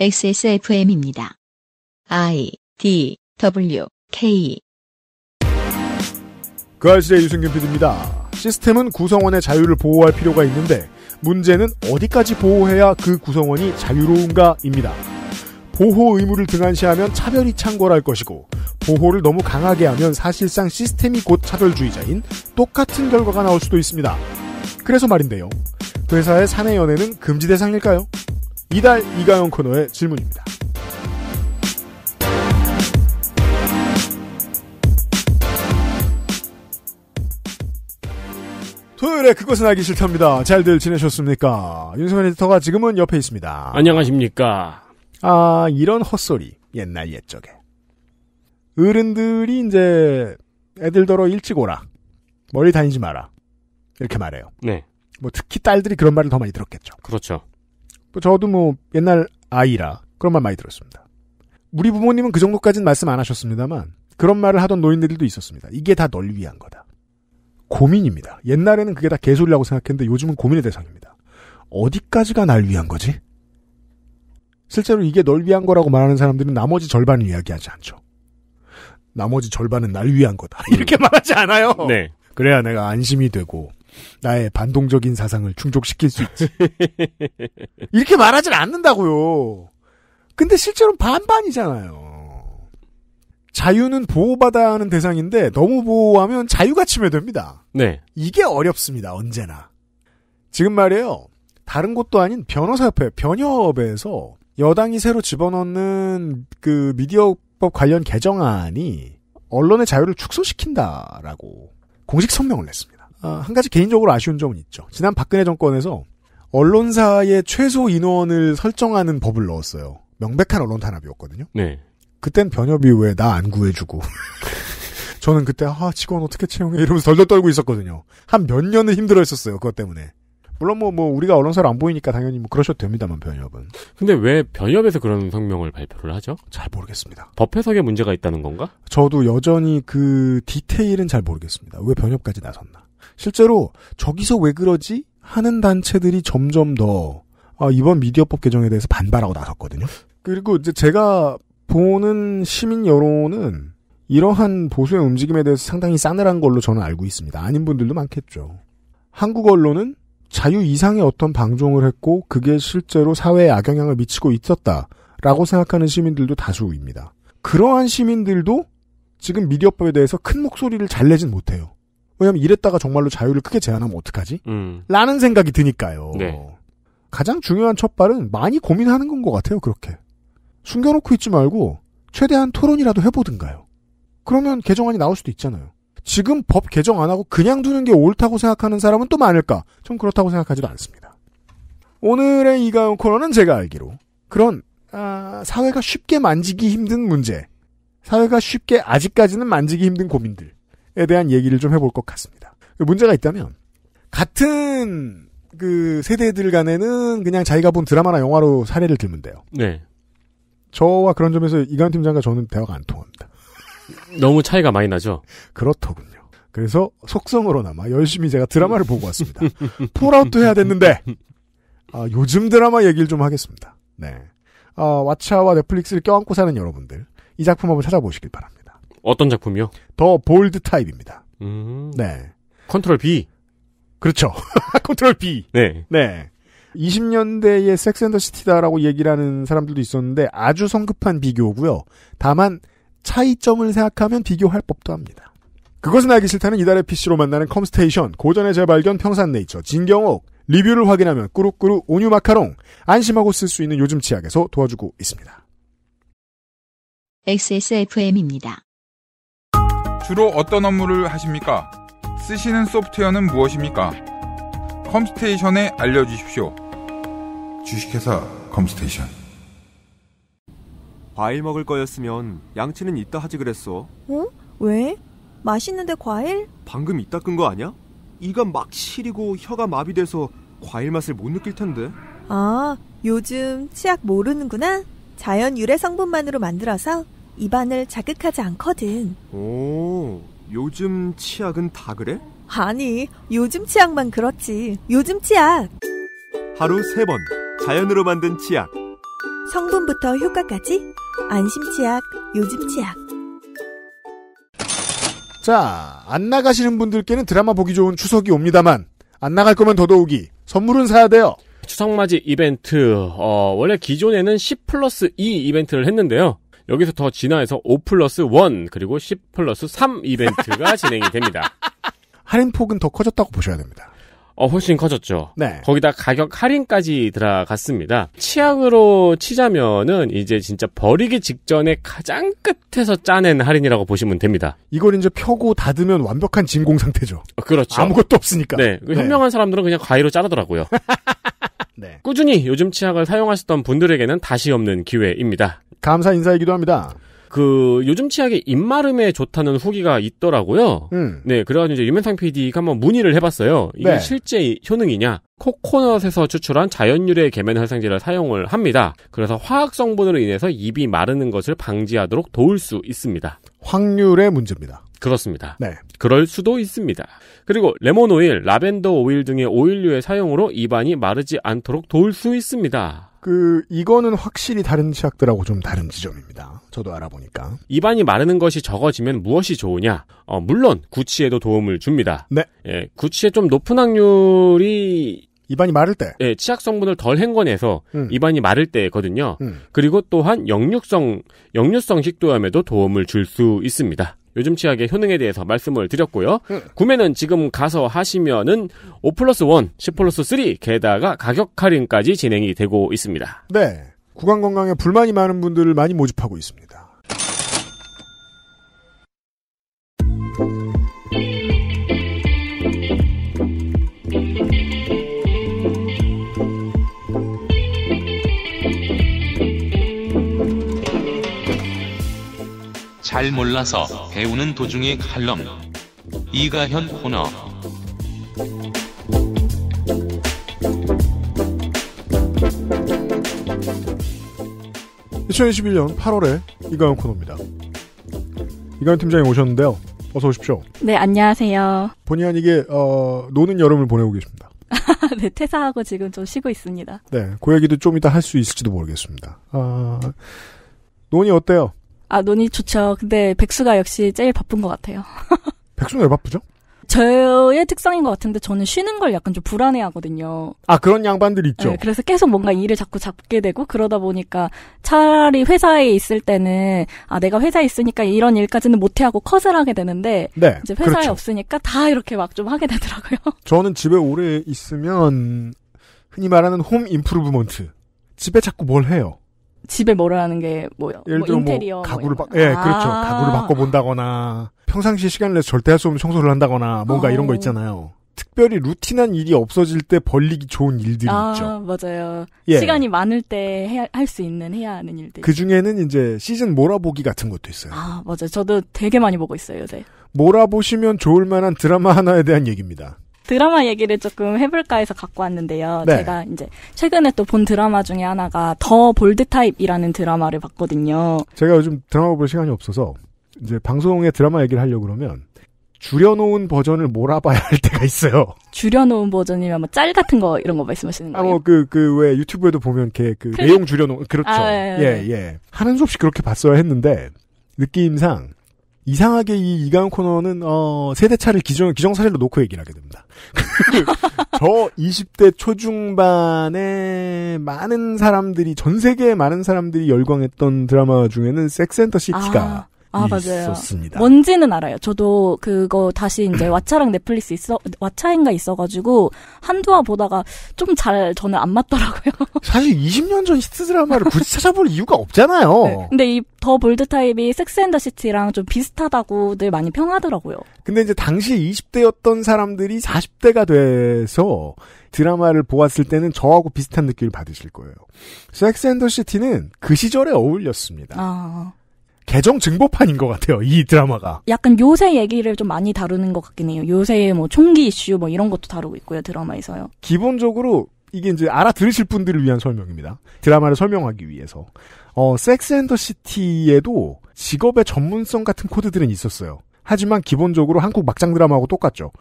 XSFM입니다. I D W K 그 알씨의 유승균 PD입니다. 시스템은 구성원의 자유를 보호할 필요가 있는데 문제는 어디까지 보호해야 그 구성원이 자유로운가입니다. 보호 의무를 등한시하면 차별이 창궐할 것이고 보호를 너무 강하게 하면 사실상 시스템이 곧 차별주의자인 똑같은 결과가 나올 수도 있습니다. 그래서 말인데요. 그 회사의 사내 연애는 금지 대상일까요? 이달 이가영 코너의 질문입니다. 토요일에 그것은 알기 싫답니다. 잘들 지내셨습니까? 윤소현 에디터가 지금은 옆에 있습니다. 안녕하십니까. 아, 이런 헛소리. 옛날 옛적에. 어른들이 이제 애들더러 일찍 오라. 멀리 다니지 마라. 이렇게 말해요. 네. 뭐 특히 딸들이 그런 말을 더 많이 들었겠죠. 그렇죠. 뭐 저도 뭐 옛날 아이라 그런 말 많이 들었습니다. 우리 부모님은 그 정도까지는 말씀 안 하셨습니다만 그런 말을 하던 노인들도 있었습니다. 이게 다 널 위한 거다. 고민입니다. 옛날에는 그게 다 개소리라고 생각했는데 요즘은 고민의 대상입니다. 어디까지가 날 위한 거지? 실제로 이게 널 위한 거라고 말하는 사람들은 나머지 절반을 이야기하지 않죠. 나머지 절반은 날 위한 거다. 이렇게 음. 말하지 않아요. 네. 그래야 내가 안심이 되고 나의 반동적인 사상을 충족시킬 수 있지. 이렇게 말하진 않는다고요. 근데 실제로는 반반이잖아요. 자유는 보호받아야 하는 대상인데 너무 보호하면 자유가 침해됩니다. 네. 이게 어렵습니다. 언제나. 지금 말이에요. 다른 곳도 아닌 변호사협회, 변협에서 여당이 새로 집어넣는 그 미디어법 관련 개정안이 언론의 자유를 축소시킨다라고 공식 성명을 냈습니다. 아, 한 가지 개인적으로 아쉬운 점은 있죠. 지난 박근혜 정권에서 언론사의 최소 인원을 설정하는 법을 넣었어요. 명백한 언론 탄압이었거든요. 네. 그땐 변협이 왜 나 안 구해주고. 저는 그때 아 직원 어떻게 채용해 이러면서 덜덜 떨고 있었거든요. 한 몇 년을 힘들어 했었어요. 그것 때문에. 물론 뭐, 뭐 우리가 언론사를안 보이니까 당연히 뭐 그러셔도 됩니다만 변협은. 근데 왜 변협에서 그런 성명을 발표를 하죠? 잘 모르겠습니다. 법 해석에 문제가 있다는 건가? 저도 여전히 그 디테일은 잘 모르겠습니다. 왜 변협까지 나섰나? 실제로 저기서 왜 그러지 하는 단체들이 점점 더 아, 이번 미디어법 개정에 대해서 반발하고 나섰거든요. 그리고 이제 제가 보는 시민 여론은 이러한 보수의 움직임에 대해서 상당히 싸늘한 걸로 저는 알고 있습니다. 아닌 분들도 많겠죠. 한국 언론은 자유 이상의 어떤 방종을 했고 그게 실제로 사회에 악영향을 미치고 있었다라고 생각하는 시민들도 다수입니다. 그러한 시민들도 지금 미디어법에 대해서 큰 목소리를 잘 내진 못해요. 왜냐면 이랬다가 정말로 자유를 크게 제한하면 어떡하지? 음. 라는 생각이 드니까요. 네. 가장 중요한 첫발은 많이 고민하는 건 것 같아요, 그렇게. 숨겨놓고 있지 말고, 최대한 토론이라도 해보든가요. 그러면 개정안이 나올 수도 있잖아요. 지금 법 개정 안 하고 그냥 두는 게 옳다고 생각하는 사람은 또 많을까? 전 그렇다고 생각하지도 않습니다. 오늘의 이가운 코너는 제가 알기로 그런 아, 사회가 쉽게 만지기 힘든 문제, 사회가 쉽게 아직까지는 만지기 힘든 고민들 에 대한 얘기를 좀 해볼 것 같습니다. 문제가 있다면 같은 그 세대들 간에는 그냥 자기가 본 드라마나 영화로 사례를 들면 돼요. 네. 저와 그런 점에서 이관 팀장과 저는 대화가 안 통합니다. 너무 차이가 많이 나죠? 그렇더군요. 그래서 속성으로나마 열심히 제가 드라마를 보고 왔습니다. 폴아웃도 해야 됐는데, 아, 요즘 드라마 얘기를 좀 하겠습니다. 네. 아, 왓챠와 넷플릭스를 껴안고 사는 여러분들, 이 작품 한번 찾아보시길 바랍니다. 어떤 작품이요? 더 볼드 타입입니다. 음... 네. 컨트롤 B. 그렇죠. 컨트롤 B. 네. 네. 20년대의 섹스앤더 시티다라고 얘기를 하는 사람들도 있었는데 아주 성급한 비교고요. 다만 차이점을 생각하면 비교할 법도 합니다. 그것은 알기 싫다는 이달의 PC로 만나는 컴스테이션, 고전의 재발견 평산네이처, 진경옥, 리뷰를 확인하면 꾸룩꾸룩 온유 마카롱, 안심하고 쓸 수 있는 요즘 치약에서 도와주고 있습니다. XSFM입니다. 주로 어떤 업무를 하십니까? 쓰시는 소프트웨어는 무엇입니까? 컴스테이션에 알려주십시오. 주식회사 컴스테이션. 과일 먹을 거였으면 양치는 이따 하지 그랬어. 응? 어? 왜? 맛있는데 과일? 방금 이따 끈 거 아니야? 이가 막 시리고 혀가 마비돼서 과일 맛을 못 느낄 텐데. 아, 요즘 치약 모르는구나. 자연 유래 성분만으로 만들어서 입안을 자극하지 않거든. 오, 요즘 치약은 다 그래? 아니, 요즘 치약만 그렇지. 요즘 치약. 하루 세 번 자연으로 만든 치약. 성분부터 효과까지 안심 치약, 요즘 치약. 자, 안 나가시는 분들께는 드라마 보기 좋은 추석이 옵니다만 안 나갈 거면 더더욱이 선물은 사야 돼요. 추석맞이 이벤트 어, 원래 기존에는 10 플러스 2 이벤트를 했는데요. 여기서 더 진화해서 5 플러스 1 그리고 10 플러스 3 이벤트가 진행이 됩니다. 할인폭은 더 커졌다고 보셔야 됩니다. 어, 훨씬 커졌죠. 네. 거기다 가격 할인까지 들어갔습니다. 치약으로 치자면은 이제 진짜 버리기 직전에 가장 끝에서 짜낸 할인이라고 보시면 됩니다. 이걸 이제 펴고 닫으면 완벽한 진공 상태죠. 어, 그렇죠. 아무것도 없으니까. 네. 그 네. 현명한 사람들은 그냥 과일로 자르더라고요. 네. 꾸준히 요즘 치약을 사용하셨던 분들에게는 다시 없는 기회입니다. 감사 인사이기도 합니다. 그 요즘 치약이 입마름에 좋다는 후기가 있더라고요. 음. 네, 그래가지고 이제 유면상 PD가 한번 문의를 해봤어요. 이게 네. 실제 효능이냐? 코코넛에서 추출한 자연유래 계면 활성제를 사용을 합니다. 그래서 화학 성분으로 인해서 입이 마르는 것을 방지하도록 도울 수 있습니다. 확률의 문제입니다. 그렇습니다. 네. 그럴 수도 있습니다. 그리고 레몬 오일, 라벤더 오일 등의 오일류의 사용으로 입안이 마르지 않도록 도울 수 있습니다. 그 이거는 확실히 다른 치약들하고 좀 다른 지점입니다. 저도 알아보니까 입안이 마르는 것이 적어지면 무엇이 좋으냐? 어, 물론 구취에도 도움을 줍니다. 네. 예, 구취에 좀 높은 확률이 입안이 마를 때. 예, 치약 성분을 덜행궈내서 음. 입안이 마를 때거든요. 음. 그리고 또한 역류성 역류성 식도염에도 도움을 줄 수 있습니다. 요즘 치약의 효능에 대해서 말씀을 드렸고요. 응. 네. 구매는 지금 가서 하시면은 5 플러스 1, 10 플러스 3, 게다가 가격 할인까지 진행이 되고 있습니다. 네. 구강 건강에 불만이 많은 분들을 많이 모집하고 있습니다. 잘 몰라서 배우는 도중에 칼럼 이가현 코너 (2021년 8월에) 이가현 코너입니다 이가현 팀장이 오셨는데요 어서 오십시오 네 안녕하세요 본의 아니게 어, 노는 여름을 보내고 계십니다 네, 퇴사하고 지금 좀 쉬고 있습니다. 네, 그 얘기도 좀 이따 할 수 있을지도 모르겠습니다. 아, 논이 어때요? 아, 논이 좋죠. 근데 백수가 역시 제일 바쁜 것 같아요. 백수는 왜 바쁘죠? 저의 특성인 것 같은데 저는 쉬는 걸 약간 좀 불안해하거든요. 아 그런 양반들 있죠. 네, 그래서 계속 뭔가 일을 자꾸 잡게 되고 그러다 보니까 차라리 회사에 있을 때는 아 내가 회사에 있으니까 이런 일까지는 못해 하고 컷을 하게 되는데 네, 이제 회사에 그렇죠. 없으니까 다 이렇게 막 좀 하게 되더라고요. 저는 집에 오래 있으면 흔히 말하는 홈 임프루브먼트 집에 자꾸 뭘 해요. 집에 뭐라는 하게 뭐요? 뭐 예를 들어 뭐 인테리어 뭐 가구를 뭐 바, 예, 그렇죠. 아~ 그렇죠. 가구를 바꿔 본다거나 평상시 시간 내서 절대 할 수 없는 청소를 한다거나 뭔가 어~ 이런 거 어. 있잖아요. 특별히 루틴한 일이 없어질 때 벌리기 좋은 일들이 아, 있죠. 맞아요. 예. 시간이 많을 때 할 수 있는 해야 하는 일들. 그 중에는 이제 시즌 몰아보기 같은 것도 있어요. 아 맞아요. 저도 되게 많이 보고 있어요 요새. 몰아보시면 좋을 만한 드라마 하나에 대한 얘기입니다. 드라마 얘기를 조금 해볼까 해서 갖고 왔는데요. 네. 제가 이제 최근에 또 본 드라마 중에 하나가 더 볼드 타입이라는 드라마를 봤거든요. 제가 요즘 드라마 볼 시간이 없어서 이제 방송에 드라마 얘기를 하려고 그러면 줄여놓은 버전을 몰아봐야 할 때가 있어요. 줄여놓은 버전이면 뭐 짤 같은 거 이런 거 말씀하시는 아, 뭐 거예요? 아, 뭐그그 그 왜 유튜브에도 보면 이렇게 그 내용 줄여놓은 그렇죠. 아, 예 예, 예. 예, 예. 하는 수 없이 그렇게 봤어야 했는데 느낌상 이상하게 이 이강 코너는 어, 세대 차를 기정 기정사실로 놓고 얘기를 하게 됩니다. 저 20대 초중반에 많은 사람들이 전 세계의 많은 사람들이 열광했던 드라마 중에는 섹센터 시티가 아, 아, 있었습니다. 맞아요. 뭔지는 알아요. 저도 그거 다시 이제 왓챠랑 넷플릭스 있어 왓챠인가 있어가지고 한두화 보다가 좀 잘 저는 안 맞더라고요. 사실 20년 전시트 드라마를 굳이 찾아볼 이유가 없잖아요. 네. 근데 이 더 볼드 타입이 섹스앤 더시티랑 좀 비슷하다고들 많이 평하더라고요. 근데 이제 당시 20대였던 사람들이 40대가 돼서 드라마를 보았을 때는 저하고 비슷한 느낌을 받으실 거예요. 섹스앤 더시티는 그 시절에 어울렸습니다. 아. 개정 증보판인 것 같아요. 이 드라마가. 약간 요새 얘기를 좀 많이 다루는 것 같긴 해요. 요새 뭐 총기 이슈 뭐 이런 것도 다루고 있고요. 드라마에서요. 기본적으로 이게 이제 알아들으실 분들을 위한 설명입니다. 드라마를 설명하기 위해서. 어, 섹스 앤더 시티에도 직업의 전문성 같은 코드들은 있었어요. 하지만 기본적으로 한국 막장 드라마하고 똑같죠.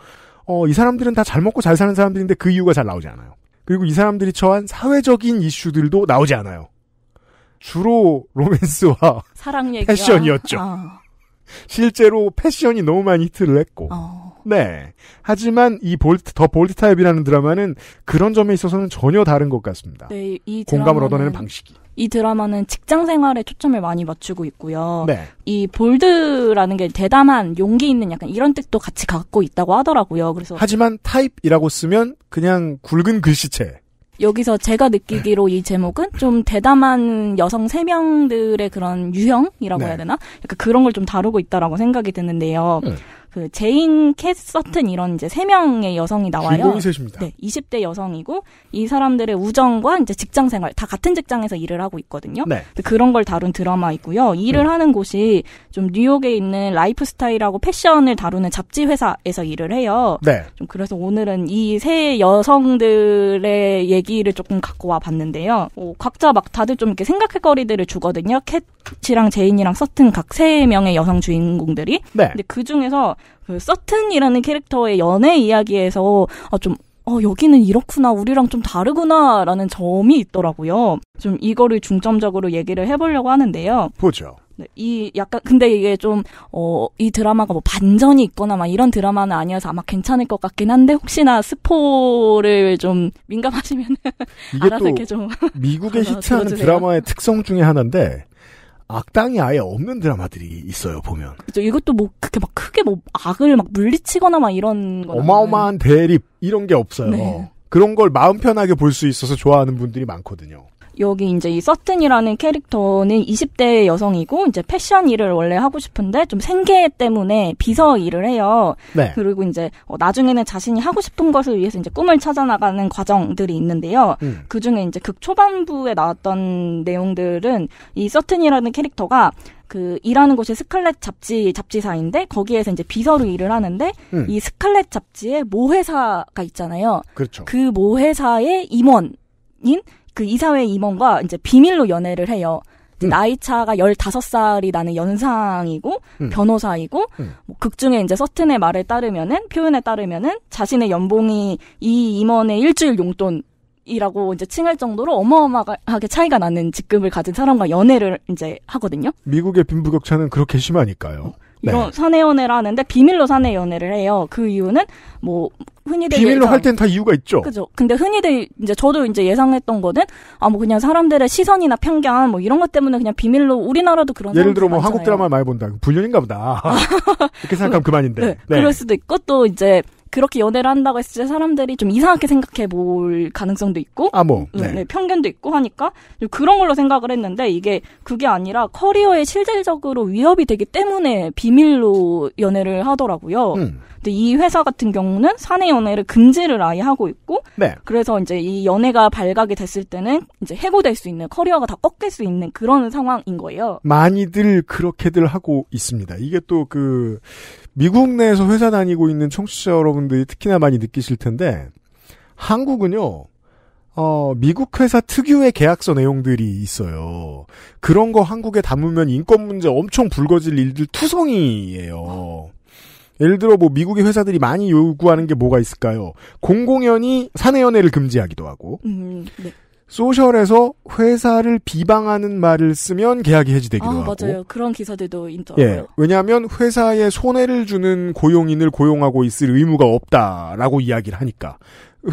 어, 이 사람들은 다 잘 먹고 잘 사는 사람들인데 그 이유가 잘 나오지 않아요. 그리고 이 사람들이 처한 사회적인 이슈들도 나오지 않아요. 주로 로맨스와 사랑 얘기 패션이었죠. 아. 실제로 패션이 너무 많이 히트를 했고. 어. 네. 하지만 이 볼트 더 볼트 타입이라는 드라마는 그런 점에 있어서는 전혀 다른 것 같습니다. 네, 이 공감을 얻어내는 방식이. 이 드라마는 직장 생활에 초점을 많이 맞추고 있고요. 네. 이 볼드라는 게 대담한 용기 있는 약간 이런 뜻도 같이 갖고 있다고 하더라고요. 그래서 하지만 타입이라고 쓰면 그냥 굵은 글씨체 여기서 제가 느끼기로 이 제목은 좀 대담한 여성 세명들의 그런 유형이라고 네. 해야 되나? 약간 그런 걸 좀 다루고 있다라고 생각이 드는데요. 음. 그 제인 캐서튼 이런 이제 세 명의 여성이 나와요. 셋입니다. 네, 20대 여성이고 이 사람들의 우정과 이제 직장 생활 다 같은 직장에서 일을 하고 있거든요. 네. 그런 걸 다룬 드라마이고요. 일을 음. 하는 곳이 좀 뉴욕에 있는 라이프스타일하고 패션을 다루는 잡지 회사에서 일을 해요. 네. 좀 그래서 오늘은 이 세 여성들의 얘기를 조금 갖고 와 봤는데요. 어, 각자 막 다들 좀 이렇게 생각할 거리들을 주거든요. 캣이랑 제인이랑 서튼 각 세 명의 여성 주인공들이. 네. 근데 그 중에서 그 서튼이라는 캐릭터의 연애 이야기에서 아, 좀 어, 여기는 이렇구나, 우리랑 좀 다르구나, 라는 점이 있더라고요. 좀 이거를 중점적으로 얘기를 해보려고 하는데요. 보죠. 네, 이 약간, 근데 이게 좀, 어, 이 드라마가 뭐 반전이 있거나 막 이런 드라마는 아니어서 아마 괜찮을 것 같긴 한데, 혹시나 스포를 좀 민감하시면, 은 알아서 이렇게 좀. 미국의 히트하는 드라마의 특성 중에 하나인데, 악당이 아예 없는 드라마들이 있어요 보면. 그죠. 이것도 뭐 그렇게 막 크게 뭐 악을 막 물리치거나 막 이런 어마어마한 대립 이런 게 없어요. 네. 그런 걸 마음 편하게 볼 수 있어서 좋아하는 분들이 많거든요. 여기 이제 이 서튼이라는 캐릭터는 20대 여성이고 이제 패션 일을 원래 하고 싶은데 좀 생계 때문에 비서 일을 해요. 네. 그리고 이제 어, 나중에는 자신이 하고 싶은 것을 위해서 이제 꿈을 찾아 나가는 과정들이 있는데요. 음. 그 중에 이제 극 초반부에 나왔던 내용들은 이 서튼이라는 캐릭터가 그 일하는 곳이 스칼렛 잡지 잡지사인데 거기에서 이제 비서로 일을 하는데 음. 이 스칼렛 잡지에 모 회사가 있잖아요. 그렇죠. 그모 회사의 임원인 그 이사회 임원과 이제 비밀로 연애를 해요. 음. 나이 차가 15살이 나는 연상이고 음. 변호사이고 음. 뭐 극중에 이제 서튼의 말에 따르면은 표현에 따르면은 자신의 연봉이 이 임원의 일주일 용돈 이라고 이제 칭할 정도로 어마어마하게 차이가 나는 직급을 가진 사람과 연애를 이제 하거든요. 미국의 빈부격차는 그렇게 심하니까요. 어, 네. 이런 네. 사내 연애를 하는데 비밀로 사내 연애를 해요. 그 이유는 뭐 흔히들 비밀로 할 땐 다 이유가 있죠. 그죠. 근데 흔히들 이제 저도 이제 예상했던 거는 아 뭐 그냥 사람들의 시선이나 편견 뭐 이런 것 때문에 그냥 비밀로 우리나라도 그런 예를 들어 뭐 많잖아요. 한국 드라마 많이 본다. 그 불륜인가 보다. 이렇게 생각하면 그만인데. 네. 네. 그럴 수도 있고 또 이제 그렇게 연애를 한다고 했을 때 사람들이 좀 이상하게 생각해 볼 가능성도 있고 아, 뭐. 네. 네, 네 편견도 있고 하니까 그런 걸로 생각을 했는데 이게 그게 아니라 커리어에 실질적으로 위협이 되기 때문에 비밀로 연애를 하더라고요. 음. 근데 이 회사 같은 경우는 사내 연애를 금지를 아예 하고 있고 네. 그래서 이제 이 연애가 발각이 됐을 때는 이제 해고될 수 있는 커리어가 다 꺾일 수 있는 그런 상황인 거예요. 많이들 그렇게들 하고 있습니다. 이게 또그 미국 내에서 회사 다니고 있는 청취자 여러분들이 특히나 많이 느끼실 텐데 한국은요. 어, 미국 회사 특유의 계약서 내용들이 있어요. 그런 거 한국에 담으면 인권 문제 엄청 불거질 일들 투성이에요. 예를 들어 뭐 미국의 회사들이 많이 요구하는 게 뭐가 있을까요? 공공연히 사내 연애를 금지하기도 하고 음, 네. 소셜에서 회사를 비방하는 말을 쓰면 계약이 해지되기도 아, 하고. 맞아요. 그런 기사들도 있더라고요. 예, 왜냐하면 회사에 손해를 주는 고용인을 고용하고 있을 의무가 없다라고 이야기를 하니까.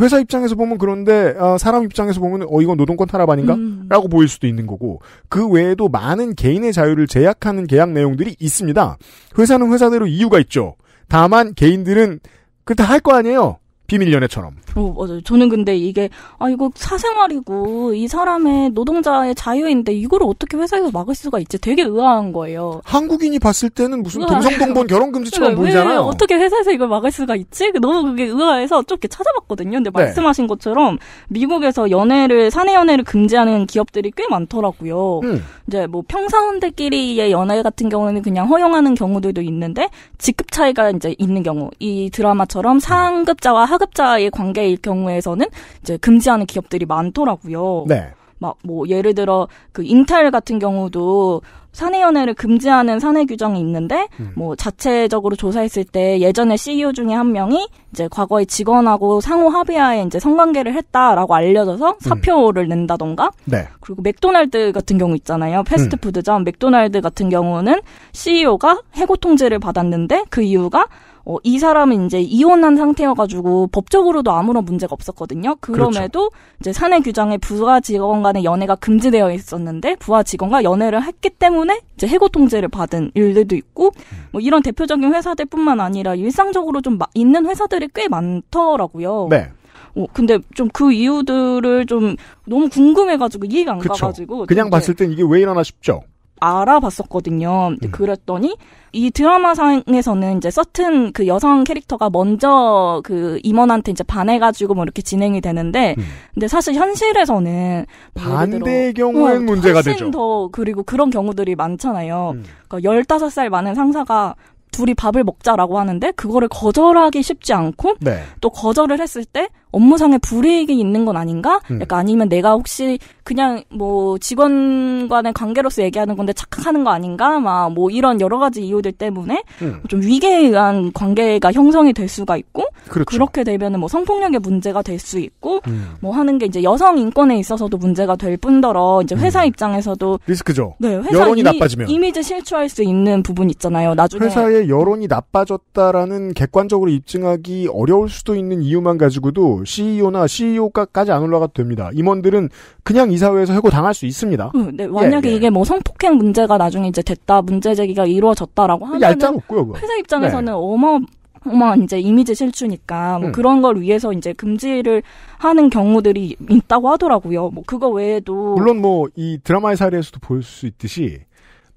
회사 입장에서 보면 그런데 아, 사람 입장에서 보면 어 이건 노동권 탄압 아닌가? 음. 라고 보일 수도 있는 거고. 그 외에도 많은 개인의 자유를 제약하는 계약 내용들이 있습니다. 회사는 회사대로 이유가 있죠. 다만 개인들은 그때할거 아니에요. 비밀 연애처럼. 어, 맞아요. 저는 근데 이게 아 이거 사생활이고 이 사람의 노동자의 자유인데 이걸 어떻게 회사에서 막을 수가 있지? 되게 의아한 거예요. 한국인이 봤을 때는 무슨 동성동본 결혼 금지처럼 그 보이잖아요. 어떻게 회사에서 이걸 막을 수가 있지? 그 너무 그게 의아해서 좀이게 찾아봤거든요. 근데 네. 말씀하신 네. 것처럼 미국에서 연애를 사내 연애를 금지하는 기업들이 꽤 많더라고요. 음. 이제 뭐 평사원들끼리의 연애 같은 경우는 그냥 허용하는 경우들도 있는데 직급 차이가 이제 있는 경우 이 드라마처럼 상급자와 하 사급자의 관계일 경우에서는 이제 금지하는 기업들이 많더라고요. 네. 막 뭐 예를 들어 그 인텔 같은 경우도 사내 연애를 금지하는 사내 규정이 있는데 음. 뭐 자체적으로 조사했을 때 예전에 CEO 중에 한 명이 이제 과거에 직원하고 상호 합의하에 이제 성관계를 했다라고 알려져서 음. 사표를 음. 낸다던가 네. 그리고 맥도날드 같은 경우 있잖아요 패스트푸드점 음. 맥도날드 같은 경우는 CEO가 해고 통지를 받았는데 그 이유가 어, 이 사람은 이제 이혼한 상태여가지고 법적으로도 아무런 문제가 없었거든요. 그럼에도 그렇죠. 이제 사내 규정에 부하 직원 간의 연애가 금지되어 있었는데 부하 직원과 연애를 했기 때문에 이제 해고 통제를 받은 일들도 있고 음. 뭐 이런 대표적인 회사들뿐만 아니라 일상적으로 좀 있는 회사들이 꽤 많더라고요. 네. 어, 근데 좀 그 이유들을 좀 너무 궁금해가지고 이해가 안 그쵸. 가가지고 그냥 봤을 땐 이게 왜일어나 싶죠. 알아봤었거든요. 음. 그랬더니 이 드라마상에서는 이제 서튼 그 여성 캐릭터가 먼저 그 임원한테 이제 반해가지고 뭐 이렇게 진행이 되는데, 음. 근데 사실 현실에서는 뭐 반대의 어, 경우엔 문제가 되죠. 더 그리고 그런 경우들이 많잖아요. 음. 그러니까 15살 많은 상사가 둘이 밥을 먹자라고 하는데 그거를 거절하기 쉽지 않고 네. 또 거절을 했을 때 업무상의 불이익이 있는 건 아닌가? 음. 약간 아니면 내가 혹시 그냥 뭐 직원 간의 관계로서 얘기하는 건데 착각하는 거 아닌가? 막 뭐 이런 여러 가지 이유들 때문에 음. 좀 위계에 의한 관계가 형성이 될 수가 있고 그렇죠. 그렇게 되면은 뭐 성폭력의 문제가 될 수 있고 음. 뭐 하는 게 이제 여성 인권에 있어서도 문제가 될 뿐더러 이제 음. 회사 입장에서도 리스크죠. 네, 회사 여론이 이, 나빠지면 이미지 실추할 수 있는 부분 있잖아요. 나중에 회사의 여론이 나빠졌다라는 객관적으로 입증하기 어려울 수도 있는 이유만 가지고도 CEO나 CEO까지 안 올라가도 됩니다. 임원들은 그냥 이사회에서 해고 당할 수 있습니다. 음, 네, 만약에 예, 예, 이게 뭐 성폭행 문제가 나중에 이제 됐다, 문제 제기가 이루어졌다라고 하면 얄 회사 입장에서는 네. 어마 어마한 이제 이미지 실추니까 뭐 음. 그런 걸 위해서 이제 금지를 하는 경우들이 있다고 하더라고요. 뭐 그거 외에도 물론 뭐 이 드라마의 사례에서도 볼 수 있듯이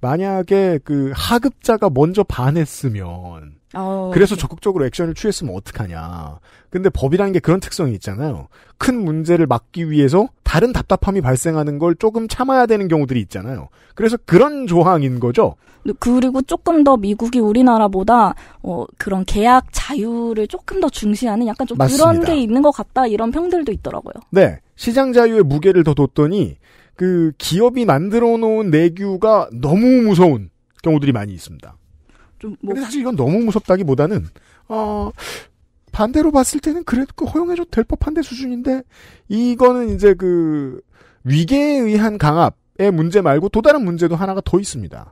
만약에 그 하급자가 먼저 반했으면 어, 그래서 네. 적극적으로 액션을 취했으면 어떡하냐. 근데 법이라는 게 그런 특성이 있잖아요. 큰 문제를 막기 위해서 다른 답답함이 발생하는 걸 조금 참아야 되는 경우들이 있잖아요. 그래서 그런 조항인 거죠. 그리고 조금 더 미국이 우리나라보다 어, 그런 계약 자유를 조금 더 중시하는 약간 좀 맞습니다. 그런 게 있는 것 같다 이런 평들도 있더라고요. 네. 시장 자유의 무게를 더 뒀더니 그 기업이 만들어 놓은 내규가 너무 무서운 경우들이 많이 있습니다. 좀 뭐. 근데 사실 이건 너무 무섭다기보다는 어 반대로 봤을 때는 그래도 그 허용해줘도 될 법한데 수준인데 이거는 이제 그 위계에 의한 강압의 문제 말고 또 다른 문제도 하나가 더 있습니다.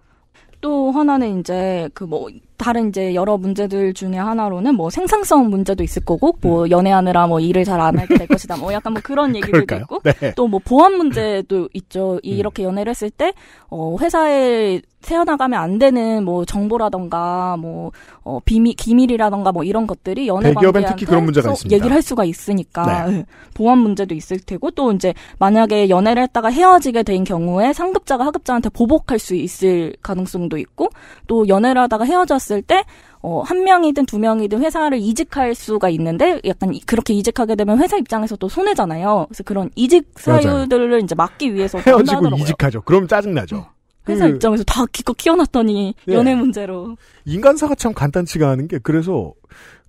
또 하나는 이제 그뭐 다른 이제 여러 문제들 중에 하나로는 뭐 생산성 문제도 있을 거고 뭐 음. 연애하느라 뭐 일을 잘 안할게될 것이다 뭐 약간 뭐 그런 얘기도 그럴까요? 있고 네. 또뭐 보안 문제도 있죠 음. 이렇게 연애를 했을 때 어, 회사에 새어나가면 안 되는 뭐 정보라던가 뭐 어, 비밀 기밀이라던가 뭐 이런 것들이 연애 관계에 특히 그런 문제가 있습니다. 얘기를 할 수가 있으니까 네. 예, 보안 문제도 있을 테고 또 이제 만약에 연애를 했다가 헤어지게 된 경우에 상급자가 하급자한테 보복할 수 있을 가능성도 있고 또 연애를 하다가 헤어졌을 됐을 때 어, 한 명이든 두 명이든 회사를 이직할 수가 있는데 약간 그렇게 이직하게 되면 회사 입장에서 또 손해잖아요. 그래서 그런 이직 사유들을 맞아요. 이제 막기 위해서 헤어지고 이직하죠. 그럼 짜증나죠. 네. 회사 그... 입장에서 다 기껏 키워놨더니 네. 연애 문제로 인간사가 참 간단치가 않은 게 그래서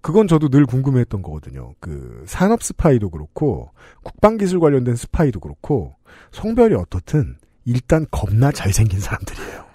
그건 저도 늘 궁금해했던 거거든요. 그 산업 스파이도 그렇고 국방기술 관련된 스파이도 그렇고 성별이 어떻든 일단 겁나 잘생긴 사람들이에요.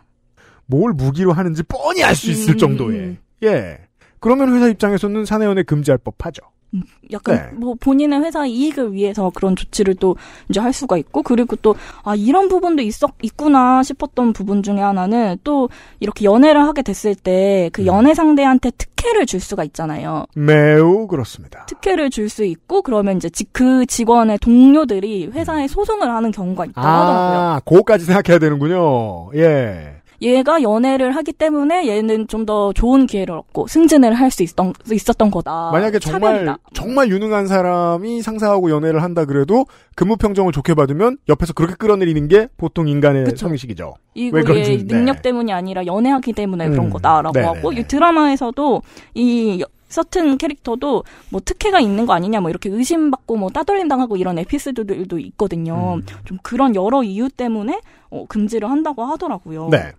뭘 무기로 하는지 뻔히 알 수 있을 음. 정도의 예 그러면 회사 입장에서는 사내연애 금지할 법하죠. 음, 약간 네. 뭐 본인의 회사 이익을 위해서 그런 조치를 또 이제 할 수가 있고 그리고 또 아 이런 부분도 있었 있구나 싶었던 부분 중에 하나는 또 이렇게 연애를 하게 됐을 때그 음. 연애 상대한테 특혜를 줄 수가 있잖아요. 매우 그렇습니다. 특혜를 줄 수 있고 그러면 이제 그 직원의 동료들이 회사에 음. 소송을 하는 경우가 있다고 아, 하더라고요. 그거까지 생각해야 되는군요. 예. 얘가 연애를 하기 때문에 얘는 좀 더 좋은 기회를 얻고 승진을 할 수 있었던, 거다. 만약에 정말 차별이다. 정말 유능한 사람이 상사하고 연애를 한다 그래도 근무 평정을 좋게 받으면 옆에서 그렇게 끌어내리는 게 보통 인간의 그쵸. 성식이죠. 이거 얘 능력 네. 때문이 아니라 연애하기 때문에 음. 그런 거다라고 네네. 하고 네, 이 네. 드라마에서도 이 서튼 캐릭터도 뭐 특혜가 있는 거 아니냐 뭐 이렇게 의심받고 뭐 따돌림 당하고 이런 에피소드들도 있거든요. 음. 좀 그런 여러 이유 때문에 어, 금지를 한다고 하더라고요. 네.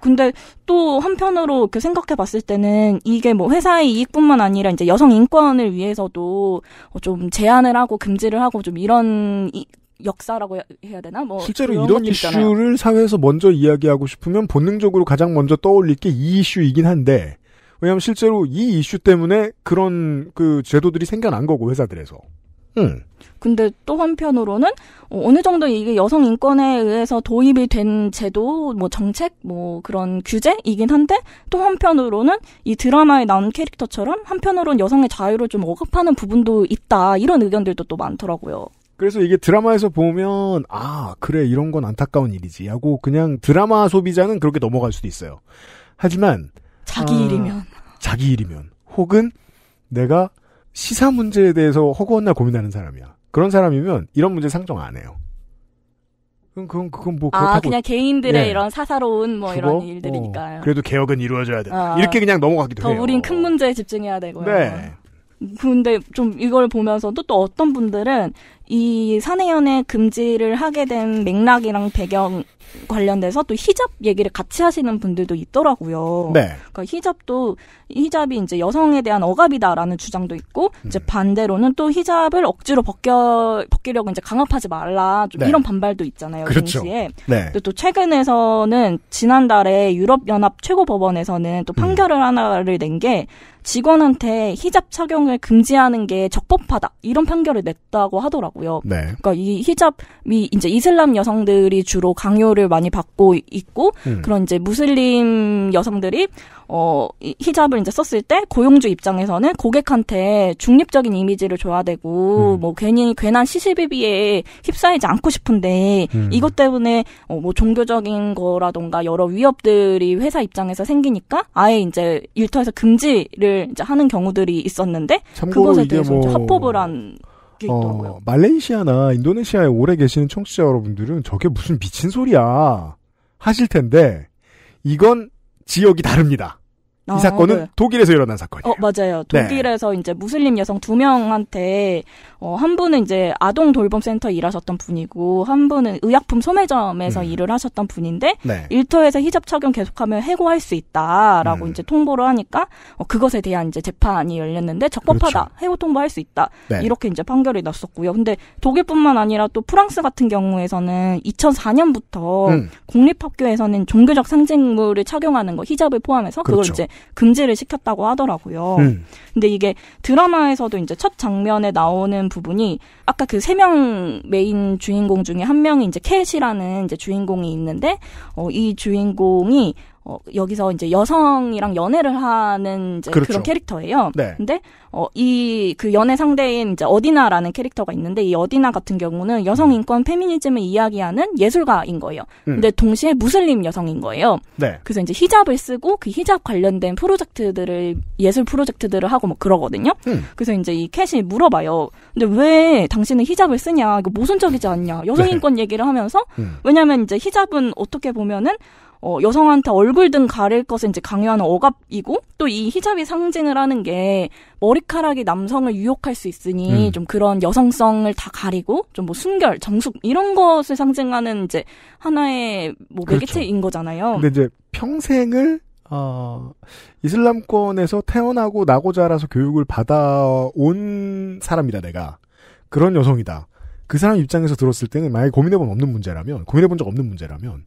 근데 또 한편으로 이렇게 생각해 봤을 때는 이게 뭐 회사의 이익뿐만 아니라 이제 여성 인권을 위해서도 어, 좀 제한을 하고 금지를 하고 좀 이런 이, 역사라고 해야 되나? 뭐 실제로 이런 이슈를 사회에서 먼저 이야기하고 싶으면 본능적으로 가장 먼저 떠올릴 게 이 이슈이긴 한데 왜냐하면 실제로 이 이슈 때문에 그런 그 제도들이 생겨난 거고 회사들에서 근데 또 한편으로는 어, 어느 정도 이게 여성 인권에 의해서 도입이 된 제도, 뭐 정책, 뭐 그런 규제이긴 한데 또 한편으로는 이 드라마에 나온 캐릭터처럼 한편으로는 여성의 자유를 좀 억압하는 부분도 있다 이런 의견들도 또 많더라고요. 그래서 이게 드라마에서 보면 아 그래 이런 건 안타까운 일이지 하고 그냥 드라마 소비자는 그렇게 넘어갈 수도 있어요. 하지만 자기 아, 일이면 자기 일이면 혹은 내가 시사 문제에 대해서 허구한 날 고민하는 사람이야. 그런 사람이면 이런 문제 상정 안 해요. 그럼 그건 그건 뭐 아, 그렇다고 아 그냥 개인들의 예. 이런 사사로운 뭐 죽어? 이런 어. 일들이니까요. 어, 그래도 개혁은 이루어져야 돼. 아, 이렇게 그냥 넘어가기도 더 해요. 우린 큰 문제에 집중해야 되고요. 네. 근데 좀 이걸 보면서 또또 또 어떤 분들은 이 사내연애 금지를 하게 된 맥락이랑 배경 관련돼서 또 히잡 얘기를 같이 하시는 분들도 있더라고요. 네. 그러니까 히잡도 히잡이 이제 여성에 대한 억압이다라는 주장도 있고 음. 이제 반대로는 또 히잡을 억지로 벗겨 벗기려고 이제 강압하지 말라 네. 이런 반발도 있잖아요. 그렇죠. 동시에 네. 또, 또 최근에서는 지난달에 유럽 연합 최고 법원에서는 또 음. 판결을 음. 하나를 낸 게 직원한테 히잡 착용을 금지하는 게 적법하다 이런 판결을 냈다고 하더라고요. 있더라고요. 네. 그러니까 이 히잡이 이제 이슬람 여성들이 주로 강요를 많이 받고 있고 음. 그런 이제 무슬림 여성들이 어 히잡을 이제 썼을 때 고용주 입장에서는 고객한테 중립적인 이미지를 줘야 되고 음. 뭐 괜히 괜한 시시비비에 휩싸이지 않고 싶은데 음. 이것 때문에 어, 뭐 종교적인 거라던가 여러 위협들이 회사 입장에서 생기니까 아예 이제 일터에서 금지를 이제 하는 경우들이 있었는데 그것에 대해서 뭐... 합법을 한꽤 있더라고요. 어, 말레이시아나 인도네시아에 오래 계시는 청취자 여러분들은 저게 무슨 미친 소리야 하실 텐데 이건 지역이 다릅니다. 이 아, 사건은 네. 독일에서 일어난 사건이에요. 어, 맞아요. 네. 독일에서 네. 이제 무슬림 여성 두 명한테 어, 한 분은 이제 아동 돌봄 센터 일하셨던 분이고 한 분은 의약품 소매점에서 음. 일을 하셨던 분인데 네. 일터에서 히잡 착용 계속하면 해고할 수 있다라고 음. 이제 통보를 하니까 어, 그것에 대한 이제 재판이 열렸는데 적법하다 그렇죠. 해고 통보할 수 있다 네. 이렇게 이제 판결이 났었고요. 근데 독일뿐만 아니라 또 프랑스 같은 경우에서는 2004년부터 음. 공립학교에서는 종교적 상징물을 착용하는 거 히잡을 포함해서 그걸 그렇죠. 이제 금지를 시켰다고 하더라고요. 음. 근데 이게 드라마에서도 이제 첫 장면에 나오는 부분이 아까 그 세 명 메인 주인공 중에 한 명이 이제 캣이라는 이제 주인공이 있는데 어, 이 주인공이 어, 여기서 이제 여성이랑 연애를 하는 이제 그렇죠. 그런 캐릭터예요. 네. 근데 어, 이그 연애 상대인 이제 어디나라는 캐릭터가 있는데 이 어디나 같은 경우는 여성 음. 인권 페미니즘을 이야기하는 예술가인 거예요. 음. 근데 동시에 무슬림 여성인 거예요. 네. 그래서 이제 히잡을 쓰고 그 히잡 관련된 프로젝트들을 예술 프로젝트들을 하고 뭐 그러거든요. 음. 그래서 이제 이 캣이 물어봐요. 근데 왜 당신은 히잡을 쓰냐? 이거 모순적이지 않냐? 여성 네. 인권 네. 얘기를 하면서 음. 왜냐면 이제 히잡은 어떻게 보면은 어, 여성한테 얼굴 등 가릴 것을 이제 강요하는 억압이고 또 이 히잡이 상징을 하는 게 머리카락이 남성을 유혹할 수 있으니 음. 좀 그런 여성성을 다 가리고 좀 뭐 순결, 정숙 이런 것을 상징하는 이제 하나의 뭐 그렇죠. 매개체인 그렇죠. 거잖아요. 근데 이제 평생을 어, 이슬람권에서 태어나고 나고 자라서 교육을 받아온 사람이다 내가 그런 여성이다. 그 사람 입장에서 들었을 때는 만약에 고민해본 없는 문제라면 고민해본 적 없는 문제라면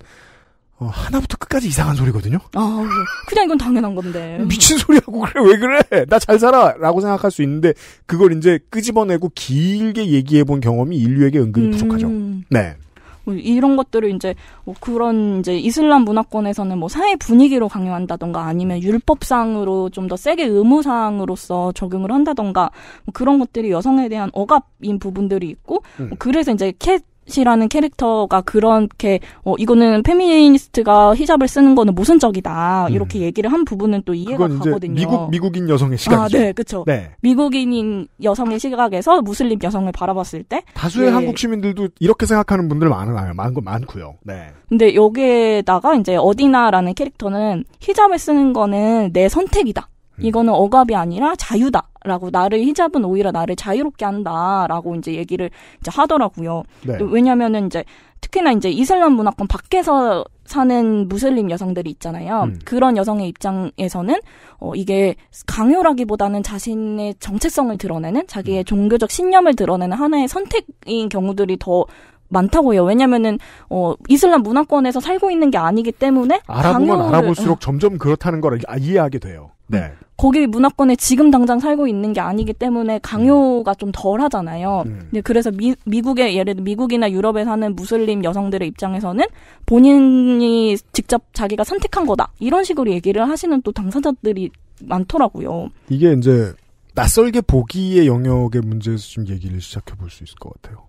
어, 하나부터 끝까지 이상한 소리거든요. 아, 그냥 이건 당연한 건데. 미친 소리하고 그래 왜 그래? 나 잘 살아라고 생각할 수 있는데 그걸 이제 끄집어내고 길게 얘기해 본 경험이 인류에게 은근히 음. 부족하죠. 네. 뭐 이런 것들을 이제 뭐 그런 이제 이슬람 문화권에서는 뭐 사회 분위기로 강요한다던가 아니면 율법상으로 좀 더 세게 의무사항으로서 적용을 한다던가 뭐 그런 것들이 여성에 대한 억압인 부분들이 있고 뭐 음. 뭐 그래서 이제 캣 시라는 캐릭터가 그렇게 어 이거는 페미니스트가 히잡을 쓰는 거는 모순적이다 음. 이렇게 얘기를 한 부분은 또 이해가 가거든요. 미국 미국인 여성의 시각이 아, 네, 그렇죠. 네. 미국인인 여성의 시각에서 무슬림 여성을 바라봤을 때 다수의 예. 한국 시민들도 이렇게 생각하는 분들 많아요. 많은거 많고요. 네. 근데 여기에다가 이제 어디나라는 캐릭터는 히잡을 쓰는 거는 내 선택이다. 음. 이거는 억압이 아니라 자유다라고 나를 히잡은 오히려 나를 자유롭게 한다라고 이제 얘기를 이제 하더라고요. 네. 왜냐면은 이제 특히나 이제 이슬람 문화권 밖에서 사는 무슬림 여성들이 있잖아요. 음. 그런 여성의 입장에서는 어 이게 강요라기보다는 자신의 정체성을 드러내는 자기의 음. 종교적 신념을 드러내는 하나의 선택인 경우들이 더 많다고요. 해 왜냐면은 어 이슬람 문화권에서 살고 있는 게 아니기 때문에 알아보면 강요를... 알아볼수록 어. 점점 그렇다는 걸 아, 이해하게 돼요. 네. 거기 문화권에 지금 당장 살고 있는 게 아니기 때문에 음. 강요가 좀덜 하잖아요. 음. 그래서 미, 미국의 예를 들어 미국이나 유럽에 사는 무슬림 여성들의 입장에서는 본인이 직접 자기가 선택한 거다. 이런 식으로 얘기를 하시는 또 당사자들이 많더라고요. 이게 이제 낯설게 보기의 영역의 문제에서 좀 얘기를 시작해 볼 수 있을 것 같아요.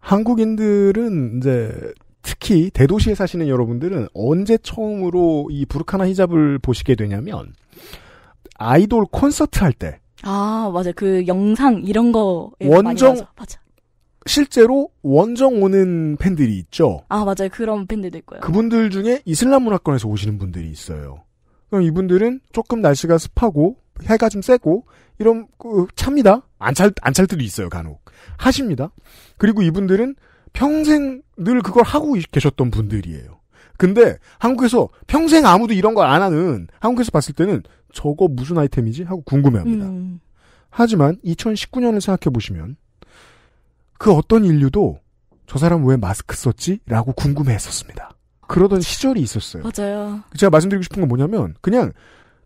한국인들은 이제 특히 대도시에 사시는 여러분들은 언제 처음으로 이 부르카나 히잡을 보시게 되냐면 아이돌 콘서트 할 때. 아, 맞아. 요그 영상 이런 거 원정 맞아. 맞아. 실제로 원정 오는 팬들이 있죠. 아, 맞아요. 그런 팬들도 있고요. 그분들 중에 이슬람 문화권에서 오시는 분들이 있어요. 그럼 이분들은 조금 날씨가 습하고 해가 좀 세고 이런 그, 찹니다. 안찰안찰 때도 있어요, 간혹. 하십니다. 그리고 이분들은 평생 늘 그걸 하고 계셨던 분들이에요. 근데 한국에서 평생 아무도 이런 걸 안 하는 한국에서 봤을 때는 저거 무슨 아이템이지? 하고 궁금해합니다. 음. 하지만 2019년을 생각해 보시면 그 어떤 인류도 저 사람 왜 마스크 썼지? 라고 궁금해했었습니다. 그러던 시절이 있었어요. 맞아요. 제가 말씀드리고 싶은 건 뭐냐면 그냥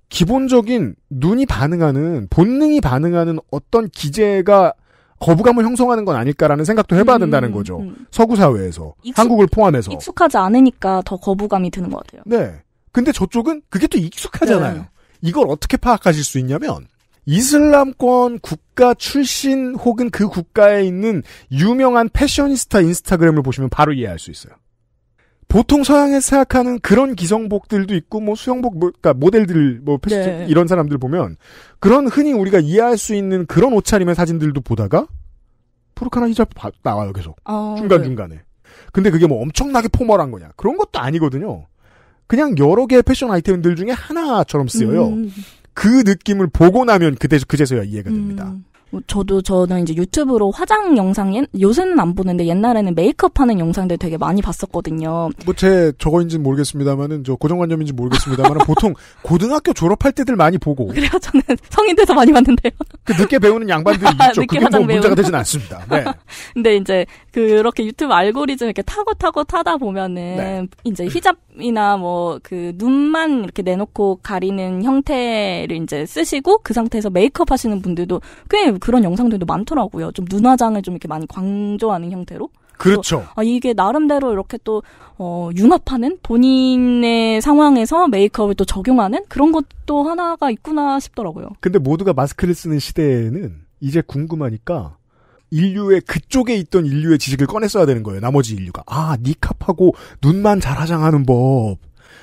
기본적인 눈이 반응하는 본능이 반응하는 어떤 기재가 거부감을 형성하는 건 아닐까라는 생각도 해봐야 음, 된다는 음, 거죠. 음. 서구 사회에서 익숙, 한국을 포함해서 익숙하지 않으니까 더 거부감이 드는 것 같아요. 네. 근데 저쪽은 그게 또 익숙하잖아요. 네. 이걸 어떻게 파악하실 수 있냐면 이슬람권 국가 출신 혹은 그 국가에 있는 유명한 패셔니스타 인스타그램을 보시면 바로 이해할 수 있어요. 보통 서양에서 생각하는 그런 기성복들도 있고 뭐 수영복 뭐, 그러니까 모델들 뭐 패션 네. 이런 사람들 보면 그런 흔히 우리가 이해할 수 있는 그런 옷차림의 사진들도 보다가 푸르카나 히잡 나와요 계속 아, 중간 네. 중간에. 네. 근데 그게 뭐 엄청나게 포멀한 거냐 그런 것도 아니거든요. 그냥 여러 개의 패션 아이템들 중에 하나처럼 쓰여요. 음. 그 느낌을 보고 나면 그대 그제서야 이해가 됩니다. 음. 뭐 저도 저는 이제 유튜브로 화장 영상 요새는 안 보는데 옛날에는 메이크업 하는 영상들 되게 많이 봤었거든요. 뭐 제 저거인지는 모르겠습니다만은 저 고정관념인지 모르겠습니다만 보통 고등학교 졸업할 때들 많이 보고 그래요 저는 성인 돼서 많이 봤는데요. 그 늦게 배우는 양반들이 아, 있죠. 늦게 그게 뭐 문제가 되진 않습니다. 네. 근데 이제 그렇게 유튜브 알고리즘 이렇게 타고 타고 타다 보면은 네. 이제 히잡이나 뭐 그 눈만 이렇게 내놓고 가리는 형태를 이제 쓰시고 그 상태에서 메이크업 하시는 분들도 꽤 그런 영상들도 많더라고요. 좀 눈화장을 좀 이렇게 많이 강조하는 형태로. 그렇죠. 어, 아, 이게 나름대로 이렇게 또, 어, 융합하는 본인의 상황에서 메이크업을 또 적용하는 그런 것도 하나가 있구나 싶더라고요. 근데 모두가 마스크를 쓰는 시대에는 이제 궁금하니까 인류의 그쪽에 있던 인류의 지식을 꺼냈어야 되는 거예요. 나머지 인류가. 아, 니캅하고 눈만 잘화장하는 법.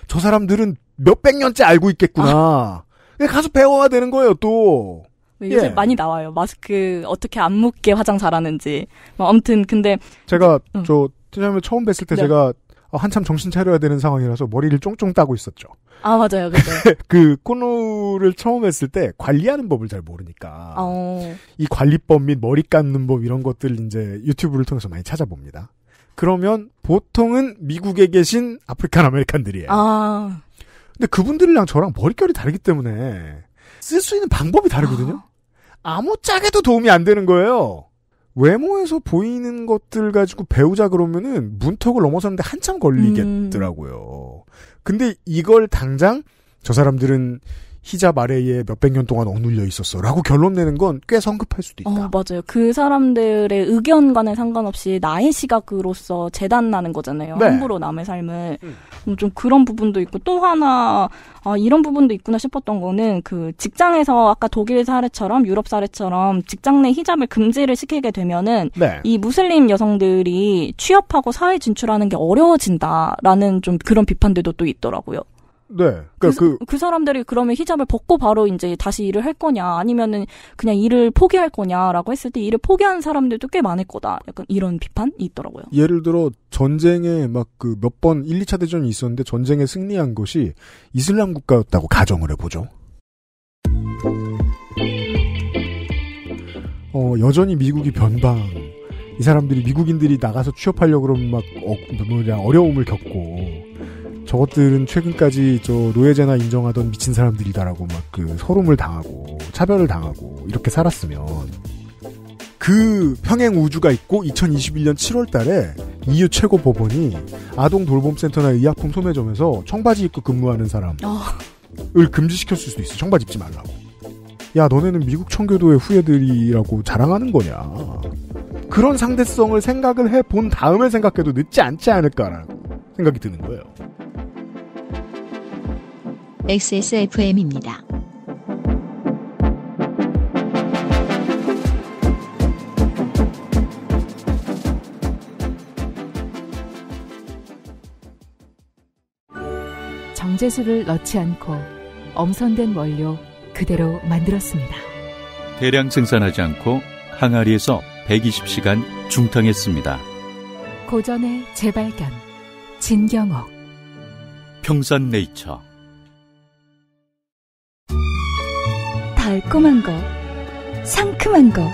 저 사람들은 몇백 년째 알고 있겠구나. 아. 가서 배워야 되는 거예요, 또. 예. 요새 예. 많이 나와요. 마스크 어떻게 안 묻게 화장 잘하는지. 뭐 아무튼 근데 제가 음. 어. 저팀장님 처음 뵀을 때 네. 제가 아, 한참 정신 차려야 되는 상황이라서 머리를 쫑쫑 따고 있었죠. 아 맞아요, 그 코너를 처음 했을 때 관리하는 법을 잘 모르니까 어... 이 관리법 및 머리 감는 법 이런 것들 이제 유튜브를 통해서 많이 찾아봅니다. 그러면 보통은 미국에 계신 아프리카 아메리칸들이에요. 아... 근데 그분들이랑 저랑 머릿결이 다르기 때문에 쓸 수 있는 방법이 다르거든요. 아. 아무짝에도 도움이 안 되는 거예요. 외모에서 보이는 것들 가지고 배우자 그러면은 문턱을 넘어서는데 한참 걸리겠더라고요. 음. 근데 이걸 당장 저 사람들은 히잡 아래에 몇 백 년 동안 억눌려 있었어. 라고 결론 내는 건 꽤 성급할 수도 있다. 어, 맞아요. 그 사람들의 의견과는 상관없이 나의 시각으로서 재단나는 거잖아요. 네. 함부로 남의 삶을. 음. 좀 그런 부분도 있고 또 하나, 아, 이런 부분도 있구나 싶었던 거는 그 직장에서 아까 독일 사례처럼 유럽 사례처럼 직장 내 히잡을 금지를 시키게 되면은 네. 이 무슬림 여성들이 취업하고 사회 진출하는 게 어려워진다라는 좀 그런 비판들도 또 있더라고요. 네. 그러니까 그, 그, 그, 사람들이 그러면 히잡을 벗고 바로 이제 다시 일을 할 거냐, 아니면은 그냥 일을 포기할 거냐라고 했을 때 일을 포기한 사람들도 꽤 많을 거다. 약간 이런 비판이 있더라고요. 예를 들어 전쟁에 막 그 몇 번 1, 2차 대전이 있었는데 전쟁에 승리한 것이 이슬람 국가였다고 가정을 해보죠. 어, 여전히 미국이 변방. 이 사람들이 미국인들이 나가서 취업하려고 그러면 막 어, 뭐냐 어려움을 겪고 저것들은 최근까지 저 노예제나 인정하던 미친 사람들이다라고 막 그 소름을 당하고 차별을 당하고 이렇게 살았으면 그 평행 우주가 있고 2021년 7월 달에 EU 최고 법원이 아동 돌봄 센터나 의약품 소매점에서 청바지 입고 근무하는 사람을 어. 금지시켰을 수도 있어. 청바지 입지 말라고. 야, 너네는 미국 청교도의 후예들이라고 자랑하는 거냐. 그런 상대성을 생각을 해 본 다음에 생각해도 늦지 않지 않을까라는 생각이 드는 거예요. XSFM입니다. 정제수를 넣지 않고 엄선된 원료 그대로 만들었습니다. 대량 생산하지 않고 항아리에서 120시간 중탕했습니다. 고전의 재발견 진경옥 평산네이처 달콤한 거, 상큼한 거,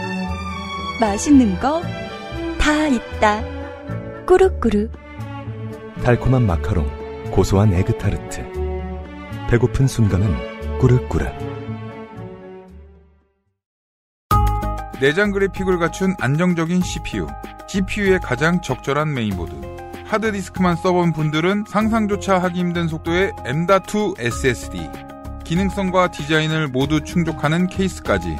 맛있는 거 다 있다. 꾸룩꾸룩. 달콤한 마카롱, 고소한 에그타르트. 배고픈 순간은 꾸룩꾸룩. 내장 그래픽을 갖춘 안정적인 CPU. g p u 의 가장 적절한 메인보드. 하드디스크만 써본 분들은 상상조차 하기 힘든 속도의 M.2 SSD. 기능성과 디자인을 모두 충족하는 케이스까지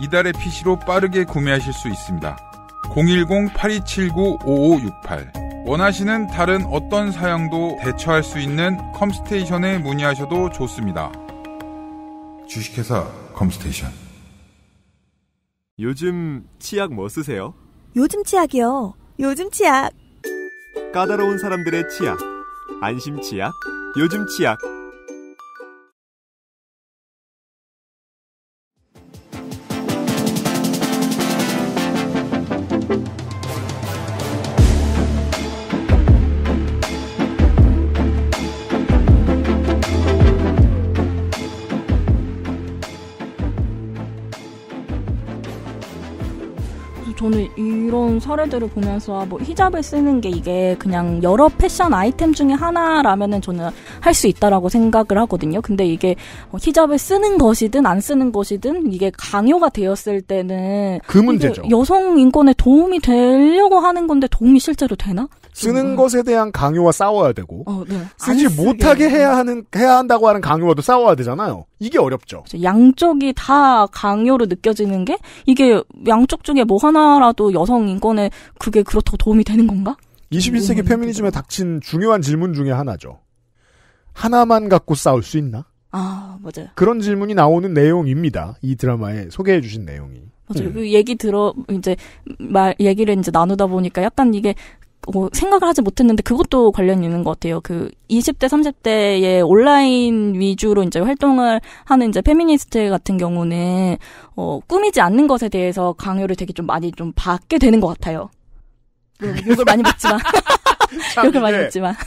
이달의 PC로 빠르게 구매하실 수 있습니다. 010-8279-5568 원하시는 다른 어떤 사양도 대처할 수 있는 컴스테이션에 문의하셔도 좋습니다. 주식회사 컴스테이션 요즘 치약 뭐 쓰세요? 요즘 치약이요. 요즘 치약. 까다로운 사람들의 치약. 안심 치약. 요즘 치약. 요즘 사례들을 보면서 아, 뭐 히잡을 쓰는 게 이게 그냥 여러 패션 아이템 중에 하나라면은 저는 할 수 있다라고 생각을 하거든요. 근데 이게 어, 히잡을 쓰는 것이든 안 쓰는 것이든 이게 강요가 되었을 때는 그 문제죠. 여성 인권에 도움이 되려고 하는 건데 도움이 실제로 되나? 쓰는 음. 것에 대한 강요와 싸워야 되고 어, 네. 쓰지 못하게 해야 하는 해야 한다고 하는 강요와도 싸워야 되잖아요. 이게 어렵죠. 그렇죠. 양쪽이 다 강요로 느껴지는 게 이게 양쪽 중에 뭐 하나라도 여성 인권에 그게 그렇다고 도움이 되는 건가? 21세기 페미니즘에 닥친 중요한 질문 중에 하나죠. 하나만 갖고 싸울 수 있나? 아, 맞아요. 그런 질문이 나오는 내용입니다. 이 드라마에 소개해 주신 내용이. 맞아요. 음. 그 얘기 들어 이제 말 얘기를 이제 나누다 보니까 약간 이게 어, 생각을 하지 못했는데 그것도 관련이 있는 것 같아요. 그 20대, 30대의 온라인 위주로 이제 활동을 하는 이제 페미니스트 같은 경우는 어, 꾸미지 않는 것에 대해서 강요를 되게 좀 많이 좀 받게 되는 것 같아요. 뭐 욕을 많이 받지만 욕을 많이 받지만 네.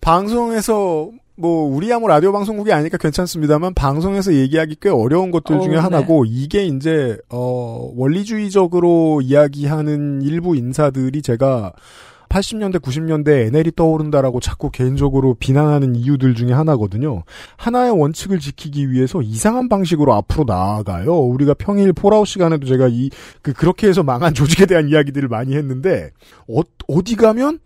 방송에서 뭐 우리야 뭐 라디오 방송국이 아니니까 괜찮습니다만 방송에서 얘기하기 꽤 어려운 것들 중에 어, 네. 하나고 네. 이게 이제 어 원리주의적으로 이야기하는 일부 인사들이 제가 80년대 90년대 NL이 떠오른다라고 자꾸 개인적으로 비난하는 이유들 중에 하나거든요. 하나의 원칙을 지키기 위해서 이상한 방식으로 앞으로 나아가요. 우리가 평일 폴아웃 시간에도 제가 이 그 그렇게 해서 망한 조직에 대한 이야기들을 많이 했는데 어, 어디 가면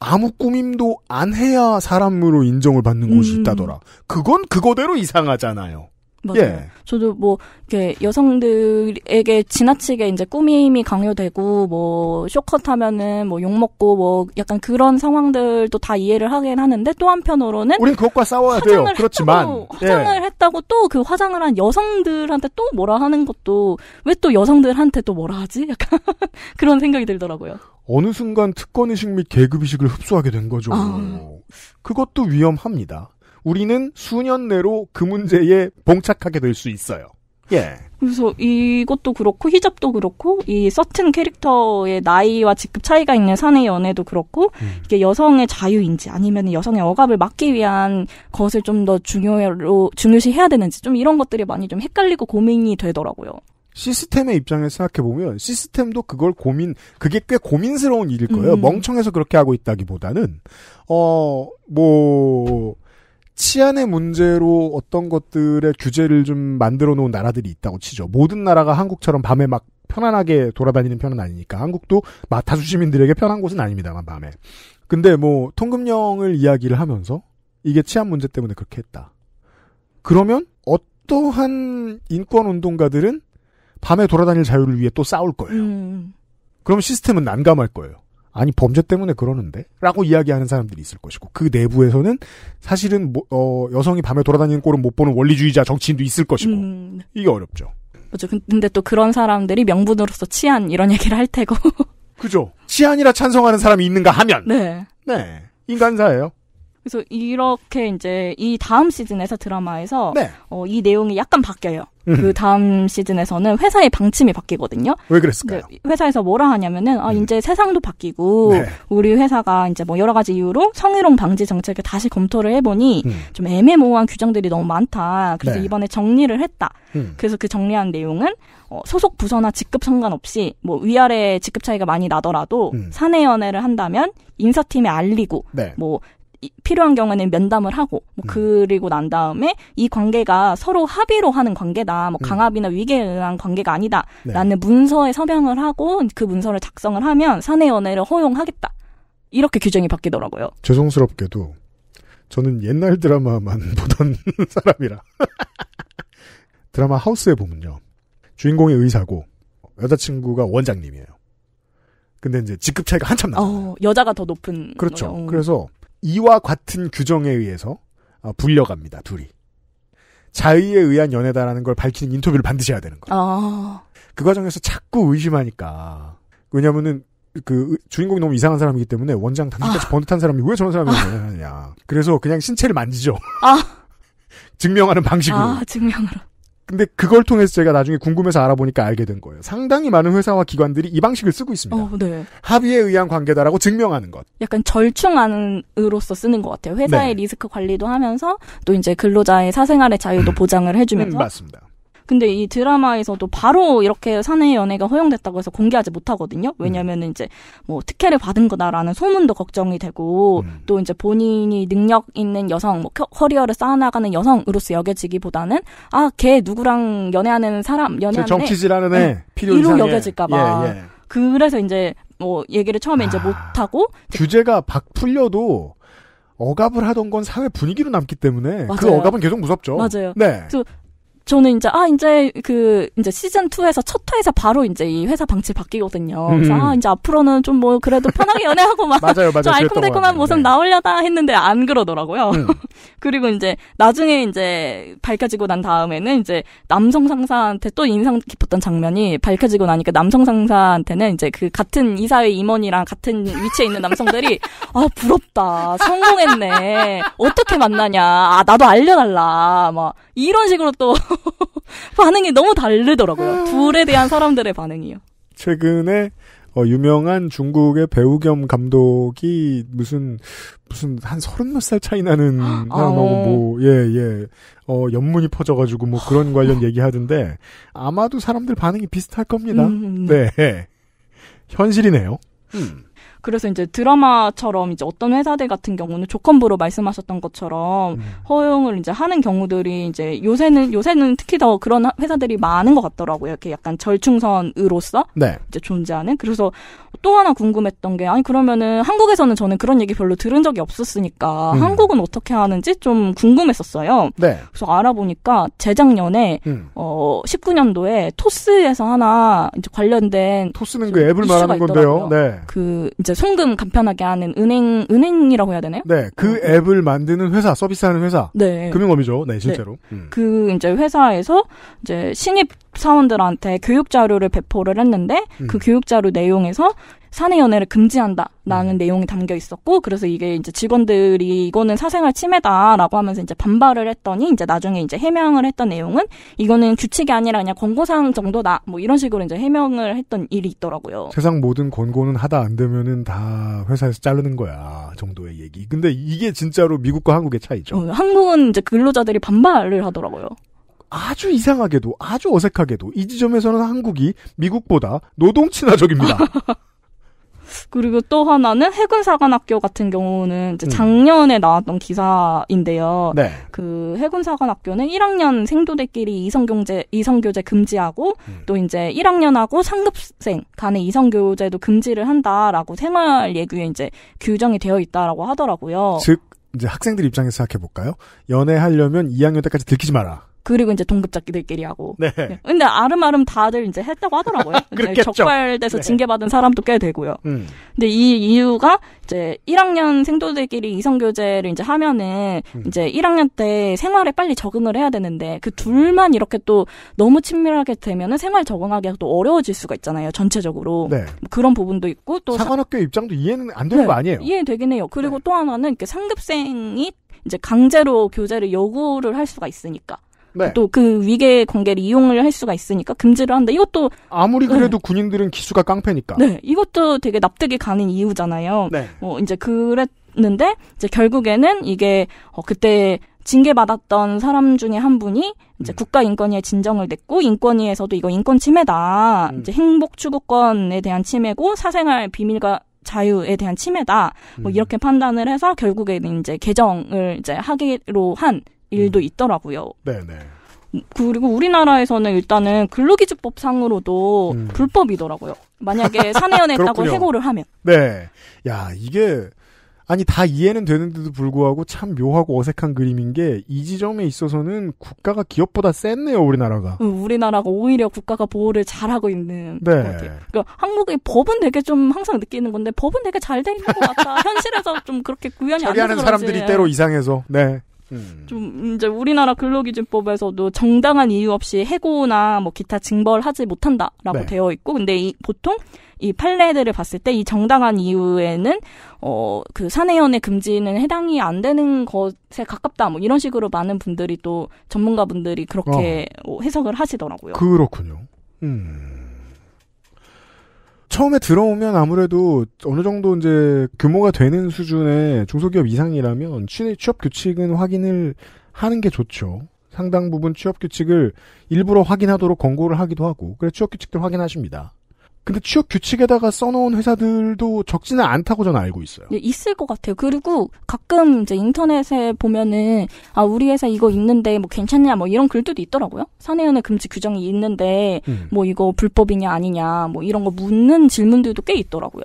아무 꾸밈도 안 해야 사람으로 인정을 받는 곳이 음. 있다더라. 그건 그거대로 이상하잖아요. 맞아요. 예. 저도 뭐 이렇게 여성들에게 지나치게 이제 꾸밈이 강요되고 뭐 쇼컷 하면은 뭐 욕 먹고 뭐 약간 그런 상황들도 다 이해를 하긴 하는데 또 한편으로는 우린 그것과 싸워야 돼요. 그렇지만 예. 화장을 예. 했다고 또 그 화장을 한 여성들한테 또 뭐라 하는 것도 왜 또 여성들한테 또 뭐라 하지? 약간 그런 생각이 들더라고요. 어느 순간 특권의식 및 계급의식을 흡수하게 된 거죠. 아. 그것도 위험합니다. 우리는 수년 내로 그 문제에 봉착하게 될 수 있어요. 예. 그래서 이것도 그렇고 히잡도 그렇고 이 서튼 캐릭터의 나이와 직급 차이가 있는 사내 연애도 그렇고 음. 이게 여성의 자유인지 아니면 여성의 억압을 막기 위한 것을 좀 더 중요로 중요시해야 되는지 좀 이런 것들이 많이 좀 헷갈리고 고민이 되더라고요. 시스템의 입장에서 생각해보면 시스템도 그걸 고민, 그게 꽤 고민스러운 일일 거예요. 음. 멍청해서 그렇게 하고 있다기보다는, 어, 뭐, 치안의 문제로 어떤 것들의 규제를 좀 만들어 놓은 나라들이 있다고 치죠. 모든 나라가 한국처럼 밤에 막 편안하게 돌아다니는 편은 아니니까. 한국도 마타주 시민들에게 편한 곳은 아닙니다만, 밤에. 근데 뭐, 통금령을 이야기를 하면서 이게 치안 문제 때문에 그렇게 했다. 그러면 어떠한 인권 운동가들은 밤에 돌아다닐 자유를 위해 또 싸울 거예요. 음. 그럼 시스템은 난감할 거예요. 아니 범죄 때문에 그러는데? 라고 이야기하는 사람들이 있을 것이고 그 내부에서는 사실은 뭐, 어, 여성이 밤에 돌아다니는 꼴은 못 보는 원리주의자 정치인도 있을 것이고 음. 이게 어렵죠. 그렇죠. 근데 또 그런 사람들이 명분으로서 치안 이런 얘기를 할 테고. 그죠. 치안이라 찬성하는 사람이 있는가 하면. 네. 네. 인간사예요. 그래서 이렇게 이제 이 다음 시즌에서 드라마에서 네. 어, 이 내용이 약간 바뀌어요. 음. 그 다음 시즌에서는 회사의 방침이 바뀌거든요. 왜 그랬을까요? 그 회사에서 뭐라 하냐면은 아 음. 이제 음. 세상도 바뀌고 네. 우리 회사가 이제 뭐 여러 가지 이유로 성희롱 방지 정책을 다시 검토를 해보니 음. 좀 애매모호한 규정들이 너무 많다. 그래서 네. 이번에 정리를 했다. 음. 그래서 그 정리한 내용은 어, 소속 부서나 직급 상관없이 뭐 위아래 직급 차이가 많이 나더라도 음. 사내 연애를 한다면 인사팀에 알리고 네. 뭐 필요한 경우에는 면담을 하고 뭐 음. 그리고 난 다음에 이 관계가 서로 합의로 하는 관계다 뭐 음. 강압이나 위계에 의한 관계가 아니다라는 네. 문서에 서명을 하고 그 문서를 작성을 하면 사내 연애를 허용하겠다 이렇게 규정이 바뀌더라고요. 죄송스럽게도 저는 옛날 드라마만 보던 사람이라 드라마 하우스에 보면요 주인공이 의사고 여자친구가 원장님이에요. 근데 이제 직급 차이가 한참 나요. 어, 여자가 더 높은. 그렇죠. 어. 그래서 이와 같은 규정에 의해서 어, 불려갑니다. 둘이. 자의에 의한 연애다라는 걸 밝히는 인터뷰를 반드시 해야 되는 거예요. 아... 그 과정에서 자꾸 의심하니까. 왜냐면은 그 주인공이 너무 이상한 사람이기 때문에 원장 당신같이 아... 번듯한 사람이 왜 저런 사람이 연애냐 아... 그래서 그냥 신체를 만지죠. 아. 증명하는 방식으로. 아, 증명으로. 근데 그걸 통해서 제가 나중에 궁금해서 알아보니까 알게 된 거예요. 상당히 많은 회사와 기관들이 이 방식을 쓰고 있습니다. 어, 네. 합의에 의한 관계다라고 증명하는 것. 약간 절충안으로서 쓰는 것 같아요. 회사의 네. 리스크 관리도 하면서 또 이제 근로자의 사생활의 자유도 음. 보장을 해주면서. 음, 맞습니다. 근데 이 드라마에서도 바로 이렇게 사내 연애가 허용됐다고 해서 공개하지 못하거든요. 음. 왜냐면은 이제 뭐 특혜를 받은 거다라는 소문도 걱정이 되고 음. 또 이제 본인이 능력 있는 여성, 뭐 커리어를 쌓아나가는 여성으로서 여겨지기보다는 아, 걔 누구랑 연애하는 사람, 연애하는 정치질하는 애, 애 네. 필요 이로 여겨질까봐. 예, 예. 그래서 이제 뭐 얘기를 처음에 아, 이제 못하고 규제가 박 풀려도 억압을 하던 건 사회 분위기로 남기 때문에 그 맞아요. 그 억압은 계속 무섭죠. 맞아요. 네. 그래서 저는 이제 아 이제 그 이제 시즌 2에서 첫 회에서 바로 이제 이 회사 방치 바뀌거든요. 그래서 음. 아 이제 앞으로는 좀 뭐 그래도 편하게 연애하고 막 맞아요, 맞아요. 좀 알콩달콩한 모습 네. 나오려다 했는데 안 그러더라고요. 음. 그리고 이제 나중에 이제 밝혀지고 난 다음에는 이제 남성 상사한테 또 인상 깊었던 장면이 밝혀지고 나니까 남성 상사한테는 이제 그 같은 이사회 임원이랑 같은 위치에 있는 남성들이 아 부럽다 성공했네 어떻게 만나냐 아 나도 알려달라 막 이런 식으로 또 반응이 너무 다르더라고요. 아. 둘에 대한 사람들의 반응이요. 최근에 어, 유명한 중국의 배우 겸 감독이 무슨 무슨 한 서른 몇 살 차이 나는 아, 사람하고 어. 뭐예예 예. 어, 연문이 퍼져가지고 뭐 그런 관련 얘기하던데 아마도 사람들 반응이 비슷할 겁니다. 음. 네 현실이네요. 음. 그래서 이제 드라마처럼 이제 어떤 회사들 같은 경우는 조건부로 말씀하셨던 것처럼 음. 허용을 이제 하는 경우들이 이제 요새는 요새는 특히 더 그런 회사들이 많은 것 같더라고요. 이렇게 약간 절충선으로서 네. 이제 존재하는. 그래서 또 하나 궁금했던 게 아니 그러면은 한국에서는 저는 그런 얘기 별로 들은 적이 없었으니까 음. 한국은 어떻게 하는지 좀 궁금했었어요. 네. 그래서 알아보니까 재작년에 음. 어 19년도에 토스에서 하나 이제 관련된 토스는 그 앱을 말하는 있더라고요. 건데요. 네. 그 이제 송금 간편하게 하는 은행 은행이라고 해야 되나요? 네, 그 어, 네. 앱을 만드는 회사 서비스하는 회사. 네. 금융업이죠. 네, 네. 실제로. 네. 음. 그 이제 회사에서 이제 신입 사원들한테 교육 자료를 배포를 했는데 그 음. 그 교육 자료 내용에서 사내 연애를 금지한다. 라는 음. 내용이 담겨 있었고, 그래서 이게 이제 직원들이 이거는 사생활 침해다라고 하면서 이제 반발을 했더니, 이제 나중에 이제 해명을 했던 내용은, 이거는 규칙이 아니라 그냥 권고사항 정도다. 뭐 이런 식으로 이제 해명을 했던 일이 있더라고요. 세상 모든 권고는 하다 안 되면은 다 회사에서 자르는 거야. 정도의 얘기. 근데 이게 진짜로 미국과 한국의 차이죠. 어, 한국은 이제 근로자들이 반발을 하더라고요. 아주 이상하게도 아주 어색하게도 이 지점에서는 한국이 미국보다 노동 친화적입니다. 그리고 또 하나는 해군사관학교 같은 경우는 이제 음. 작년에 나왔던 기사인데요. 네. 그 해군사관학교는 1학년 생도대끼리 이성경제 이성교제 금지하고 음. 또 이제 1학년하고 상급생 간의 이성교제도 금지를 한다라고 생활 예규에 이제 규정이 되어 있다라고 하더라고요. 즉 이제 학생들 입장에서 생각해 볼까요? 연애하려면 2학년 때까지 들키지 마라. 그리고 이제 동급자끼들끼리 하고. 네. 네. 근데 아름아름 다들 이제 했다고 하더라고요. 그렇겠 적발돼서 네. 징계받은 사람도 꽤 되고요. 음. 근데 이 이유가 이제 1학년 생도들끼리 이성교제를 이제 하면은 음. 이제 1학년 때 생활에 빨리 적응을 해야 되는데 그 둘만 이렇게 또 너무 친밀하게 되면은 생활 적응하기가 또 어려워질 수가 있잖아요. 전체적으로. 네. 뭐 그런 부분도 있고 또. 사관학교 사... 입장도 이해는 안 되는 네. 거 아니에요? 이해되긴 해요. 그리고 네. 또 하나는 이렇게 상급생이 이제 강제로 교제를 요구를 할 수가 있으니까. 네. 또그 위계 공개를 이용을 할 수가 있으니까 금지를 한다. 이것도 아무리 음. 그래도 네. 군인들은 기수가 깡패니까. 네, 이것도 되게 납득이 가는 이유잖아요. 네. 뭐 이제 그랬는데 이제 결국에는 이게 어, 그때 징계받았던 사람 중에 한 분이 이제 음. 국가인권위에 진정을 냈고 인권위에서도 이거 인권 침해다. 음. 이제 행복 추구권에 대한 침해고 사생활 비밀과 자유에 대한 침해다. 뭐 음. 이렇게 판단을 해서 결국에는 이제 개정을 이제 하기로 한 일도 음. 있더라고요. 네네. 그리고 우리나라에서는 일단은 근로기준법상으로도 음. 불법이더라고요. 만약에 사내연애했다고 해고를 하면. 네. 야, 이게 아니 다 이해는 되는데도 불구하고 참 묘하고 어색한 그림인 게 이 지점에 있어서는 국가가 기업보다 셌네요 우리나라가. 음, 우리나라가 오히려 국가가 보호를 잘하고 있는 네. 것 그러니까 한국의 법은 되게 좀 항상 느끼는 건데 법은 되게 잘 돼 있는 것 같다. 현실에서 좀 그렇게 구현이 안 되는 사람들이 때로 이상해서. 네. 음. 좀 이제 우리나라 근로기준법에서도 정당한 이유 없이 해고나 뭐 기타 징벌하지 못한다라고 네. 되어 있고 근데 이 보통 이 판례들을 봤을 때 이 정당한 이유에는 어 그 사내연의 금지는 해당이 안 되는 것에 가깝다 뭐 이런 식으로 많은 분들이 또 전문가분들이 그렇게 어. 해석을 하시더라고요. 그렇군요. 음. 처음에 들어오면 아무래도 어느 정도 이제 규모가 되는 수준의 중소기업 이상이라면 취업 규칙은 확인을 하는 게 좋죠. 상당 부분 취업 규칙을 일부러 확인하도록 권고를 하기도 하고, 그래 취업 규칙도 확인하십니다. 근데 취업 규칙에다가 써놓은 회사들도 적지는 않다고 저는 알고 있어요. 네, 있을 것 같아요. 그리고 가끔 이제 인터넷에 보면은 아 우리 회사 이거 있는데 뭐 괜찮냐 뭐 이런 글들도 있더라고요. 사내연애 금지 규정이 있는데 음. 뭐 이거 불법이냐 아니냐 뭐 이런 거 묻는 질문들도 꽤 있더라고요.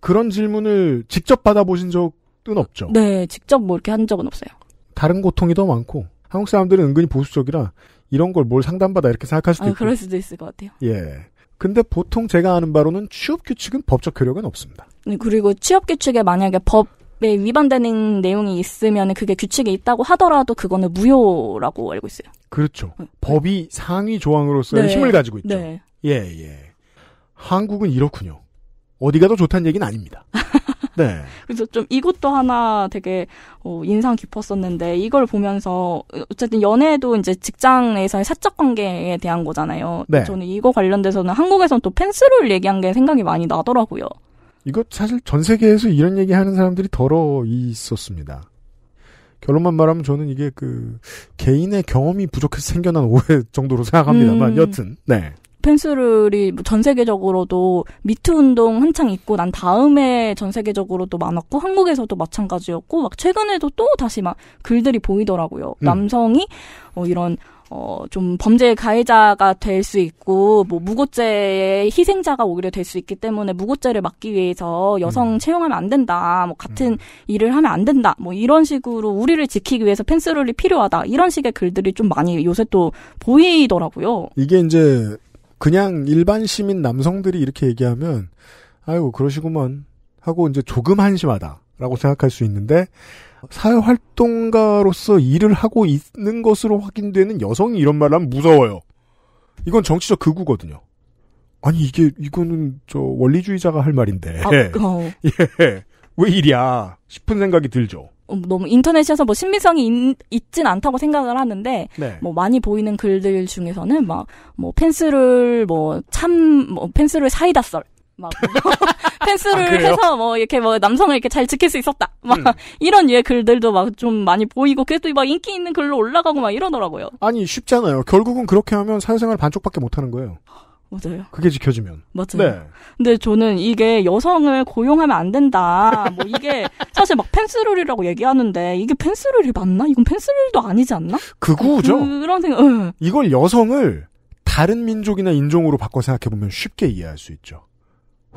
그런 질문을 직접 받아보신 적은 없죠? 네, 직접 뭐 이렇게 한 적은 없어요. 다른 고통이 더 많고 한국 사람들은 은근히 보수적이라 이런 걸 뭘 상담받아 이렇게 생각할 수도 아, 있고. 그럴 수도 있을 것 같아요. 예. 근데 보통 제가 아는 바로는 취업 규칙은 법적 효력은 없습니다. 네, 그리고 취업 규칙에 만약에 법에 위반되는 내용이 있으면 그게 규칙에 있다고 하더라도 그거는 무효라고 알고 있어요. 그렇죠. 네. 법이 상위 조항으로서의 네. 힘을 가지고 있죠. 네. 예, 예. 한국은 이렇군요. 어디 가더 좋다는 얘기는 아닙니다. 네. 그래서 좀 이것도 하나 되게 어, 인상 깊었었는데 이걸 보면서 어쨌든 연애도 이제 직장에서의 사적 관계에 대한 거잖아요. 네. 저는 이거 관련돼서는 한국에선 또 펜스를 얘기한 게 생각이 많이 나더라고요. 이거 사실 전 세계에서 이런 얘기 하는 사람들이 더러 있었습니다. 결론만 말하면 저는 이게 그 개인의 경험이 부족해서 생겨난 오해 정도로 생각합니다만 음. 여튼 네. 펜스룰이 뭐 전 세계적으로도 미투 운동 한창 있고 난 다음에 전 세계적으로도 많았고 한국에서도 마찬가지였고 막 최근에도 또 다시 막 글들이 보이더라고요. 음. 남성이 어 이런 어, 좀 범죄의 가해자가 될 수 있고, 뭐, 무고죄의 희생자가 오히려 될 수 있기 때문에 무고죄를 막기 위해서 여성 음. 채용하면 안 된다, 뭐, 같은 음. 일을 하면 안 된다, 뭐, 이런 식으로 우리를 지키기 위해서 펜스롤이 필요하다, 이런 식의 글들이 좀 많이 요새 또 보이더라고요. 이게 이제 그냥 일반 시민 남성들이 이렇게 얘기하면 아이고 그러시구먼 하고 이제 조금 한심하다라고 생각할 수 있는데 사회 활동가로서 일을 하고 있는 것으로 확인되는 여성이 이런 말 하면 무서워요. 이건 정치적 극우거든요. 아니 이게 이거는 저 원리주의자가 할 말인데. 아, 어. 예. 왜 이리야 싶은 생각이 들죠. 어, 너무 인터넷에서 뭐 신빙성이 있, 있진 않다고 생각을 하는데 네. 뭐 많이 보이는 글들 중에서는 막 뭐 펜슬을 뭐참뭐 뭐 펜슬을 사이다 썰막 뭐 펜슬을 아, 해서 뭐 이렇게 뭐 남성을 이렇게 잘 지킬 수 있었다 막 음. 이런 유의 글들도 막 좀 많이 보이고 그래도 막 인기 있는 글로 올라가고 막 이러더라고요. 아니 쉽잖아요. 결국은 그렇게 하면 사회생활 반쪽밖에 못 하는 거예요. 맞아요. 그게 지켜지면. 맞아요. 네. 근데 저는 이게 여성을 고용하면 안 된다. 뭐 이게 사실 막 펜스룰이라고 얘기하는데 이게 펜스룰이 맞나? 이건 펜스룰도 아니지 않나? 그구죠. 그런 생각. 응. 이걸 여성을 다른 민족이나 인종으로 바꿔 생각해 보면 쉽게 이해할 수 있죠.